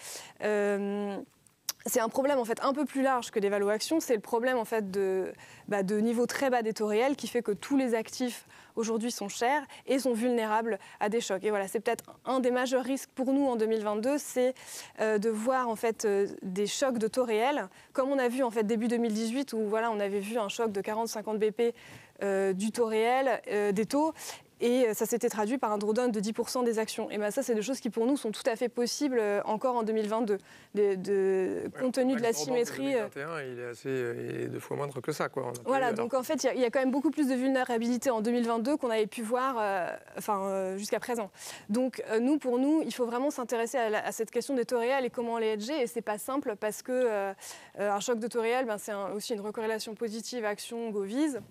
c'est un problème en fait un peu plus large que d'évaluation c'est le problème en fait de, bah, de niveau très bas des taux réels qui fait que tous les actifs aujourd'hui sont chers et sont vulnérables à des chocs. Et voilà, c'est peut-être un des majeurs risques pour nous en 2022, c'est euh, de voir en fait euh, des chocs de taux réels, comme on a vu en fait début 2018 où voilà on avait vu un choc de 40-50 BP euh, du taux réel, des taux, et euh, ça s'était traduit par un drawdown de 10% des actions. Et bien ça, c'est des choses qui pour nous sont tout à fait possibles euh, encore en 2022, de, compte tenu de la symétrie. 2021, euh, il est, assez, deux fois moindre que ça. Quoi. Voilà, donc en fait, il y, a quand même beaucoup plus de vulnérabilité en 2022 qu'on avait pu voir enfin, jusqu'à présent. Donc nous, pour nous, il faut vraiment s'intéresser à, cette question des taux réels et comment les hedger. Et c'est pas simple parce que un choc de taux réel, ben, c'est aussi une recorrélation positive action-govise.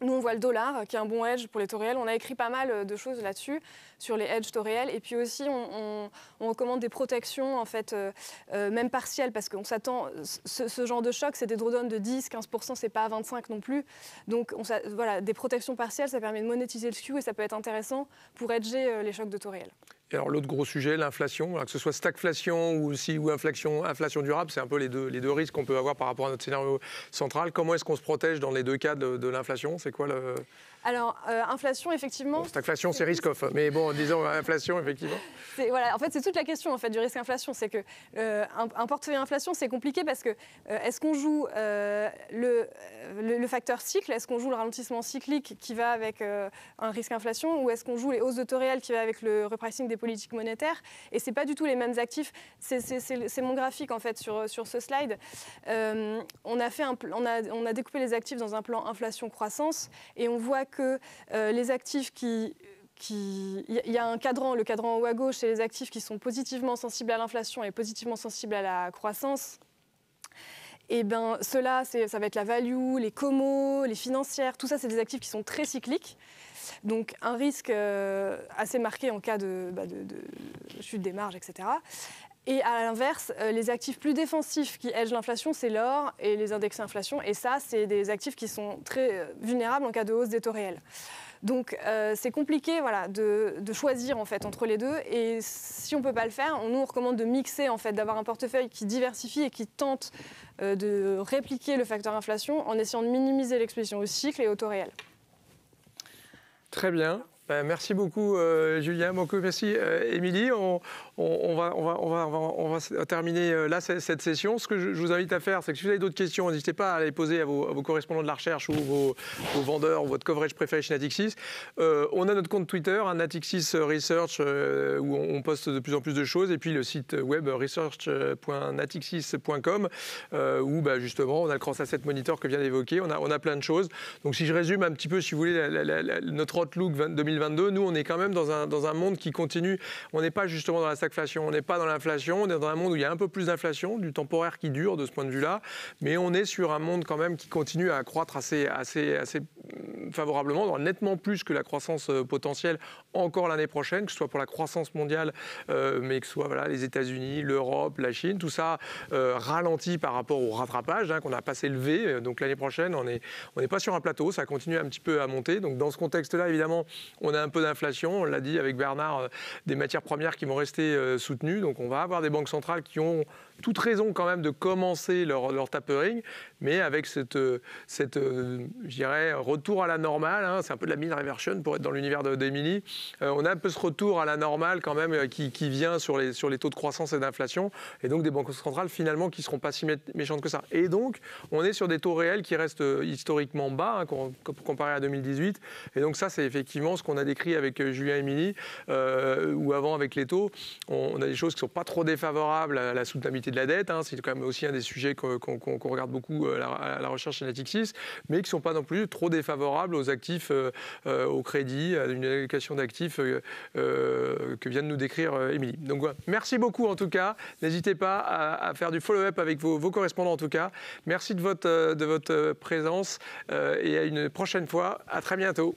Nous, on voit le dollar, qui est un bon edge pour les taux réels. On a écrit pas mal euh, de choses là-dessus, sur les hedges taux réels. Et puis aussi, on, recommande des protections, en fait, euh, euh, même partielles, parce qu'on s'attend. Ce, genre de choc, c'est des drawdowns de 10, 15 c'est pas à 25 non plus. Donc, on, voilà, des protections partielles, ça permet de monétiser le skew et ça peut être intéressant pour hedger les chocs de taux réels l'autre gros sujet, l'inflation, que ce soit stagflation ou si ou inflation, inflation durable, c'est un peu les deux, risques qu'on peut avoir par rapport à notre scénario central. Comment est-ce qu'on se protège dans les deux cas de, de l'inflation C'est quoi le alors, euh, inflation, effectivement. inflation, c'est risque off hein. Mais bon, disons euh, inflation, effectivement. Voilà, en fait, c'est toute la question en fait, du risque-inflation. C'est que euh, un, portefeuille inflation, c'est compliqué parce que est-ce qu'on joue le, le, facteur cycle Est-ce qu'on joue le ralentissement cyclique qui va avec un risque-inflation Ou est-ce qu'on joue les hausses de taux réels qui va avec le repricing des politiques monétaires Et ce n'est pas du tout les mêmes actifs. C'est mon graphique, en fait, sur, sur ce slide. on, a fait un, on, a, on a découpé les actifs dans un plan inflation-croissance et on voit que euh, les actifs qui il y a un cadran, le cadran en haut à gauche, c'est les actifs qui sont positivement sensibles à l'inflation et positivement sensibles à la croissance. Et eh ben, ceux-là, ça va être la value, les comos, les financières, tout ça, c'est des actifs qui sont très cycliques. Donc un risque euh, assez marqué en cas de, bah, de, de, chute des marges, etc. Et à l'inverse, euh, les actifs plus défensifs qui aident l'inflation, c'est l'or et les indexés inflation. Et ça, c'est des actifs qui sont très euh, vulnérables en cas de hausse des taux réels. Donc euh, c'est compliqué voilà, de, choisir en fait entre les deux. Et si on ne peut pas le faire, on nous recommande de mixer en fait, d'avoir un portefeuille qui diversifie et qui tente de répliquer le facteur inflation en essayant de minimiser l'exposition au cycle et au taux réel. Très bien. Ben, merci beaucoup, Julien. Merci, Émilie on, va, terminer euh, là cette session. Ce que je, vous invite à faire, c'est que si vous avez d'autres questions, n'hésitez pas à les poser à vos, correspondants de la recherche ou vos, vendeurs ou votre coverage préféré chez Natixis. Euh, on a notre compte Twitter, hein, Natixis Research, euh, où on, poste de plus en plus de choses, et puis le site web research.natixis.com, où bah, justement on a le Cross Asset Monitor que vient d'évoquer. On a, plein de choses. Donc si je résume un petit peu, si vous voulez, notre Outlook 2022, nous on est quand même dans un, dans un monde qui continue. On n'est pas justement dans la on n'est pas dans l'inflation, on est dans un monde où il y a un peu plus d'inflation, du temporaire qui dure de ce point de vue-là, mais on est sur un monde quand même qui continue à croître assez, assez, assez mm, favorablement, nettement plus que la croissance euh, potentielle encore l'année prochaine, que ce soit pour la croissance mondiale, euh, mais que ce soit voilà, les États-Unis, l'Europe, la Chine, tout ça euh, ralentit par rapport au rattrapage hein, qu'on a passé le Donc l'année prochaine, on n'est on pas sur un plateau, ça continue un petit peu à monter. Donc dans ce contexte-là, évidemment, on a un peu d'inflation, on l'a dit avec Bernard, des matières premières qui vont rester euh, soutenu. Donc on va avoir des banques centrales qui ont toute raison quand même de commencer leur, leur tapering, mais avec cette, cette je dirais, retour à la normale. Hein, c'est un peu de la mine reversion pour être dans l'univers d'Emily. Euh, on a un peu ce retour à la normale quand même euh, qui, vient sur les, sur les taux de croissance et d'inflation, et donc des banques centrales finalement qui ne seront pas si méchantes que ça. Et donc, on est sur des taux réels qui restent euh, historiquement bas, hein, comparé à 2018. Et donc ça, c'est effectivement ce qu'on a décrit avec Julien et ou avant avec les taux. On, a des choses qui ne sont pas trop défavorables à la soutenabilité de la dette, hein. c'est quand même aussi un des sujets qu'on regarde beaucoup euh, à la, recherche la Natixis, mais qui ne sont pas non plus trop défavorables aux actifs, euh, euh, au crédit, à une allocation d'actifs que vient de nous décrire Émilie. Donc merci beaucoup en tout cas. N'hésitez pas à, faire du follow-up avec vos, vos, correspondants en tout cas. Merci de votre, de votre présence et à une prochaine fois. À très bientôt.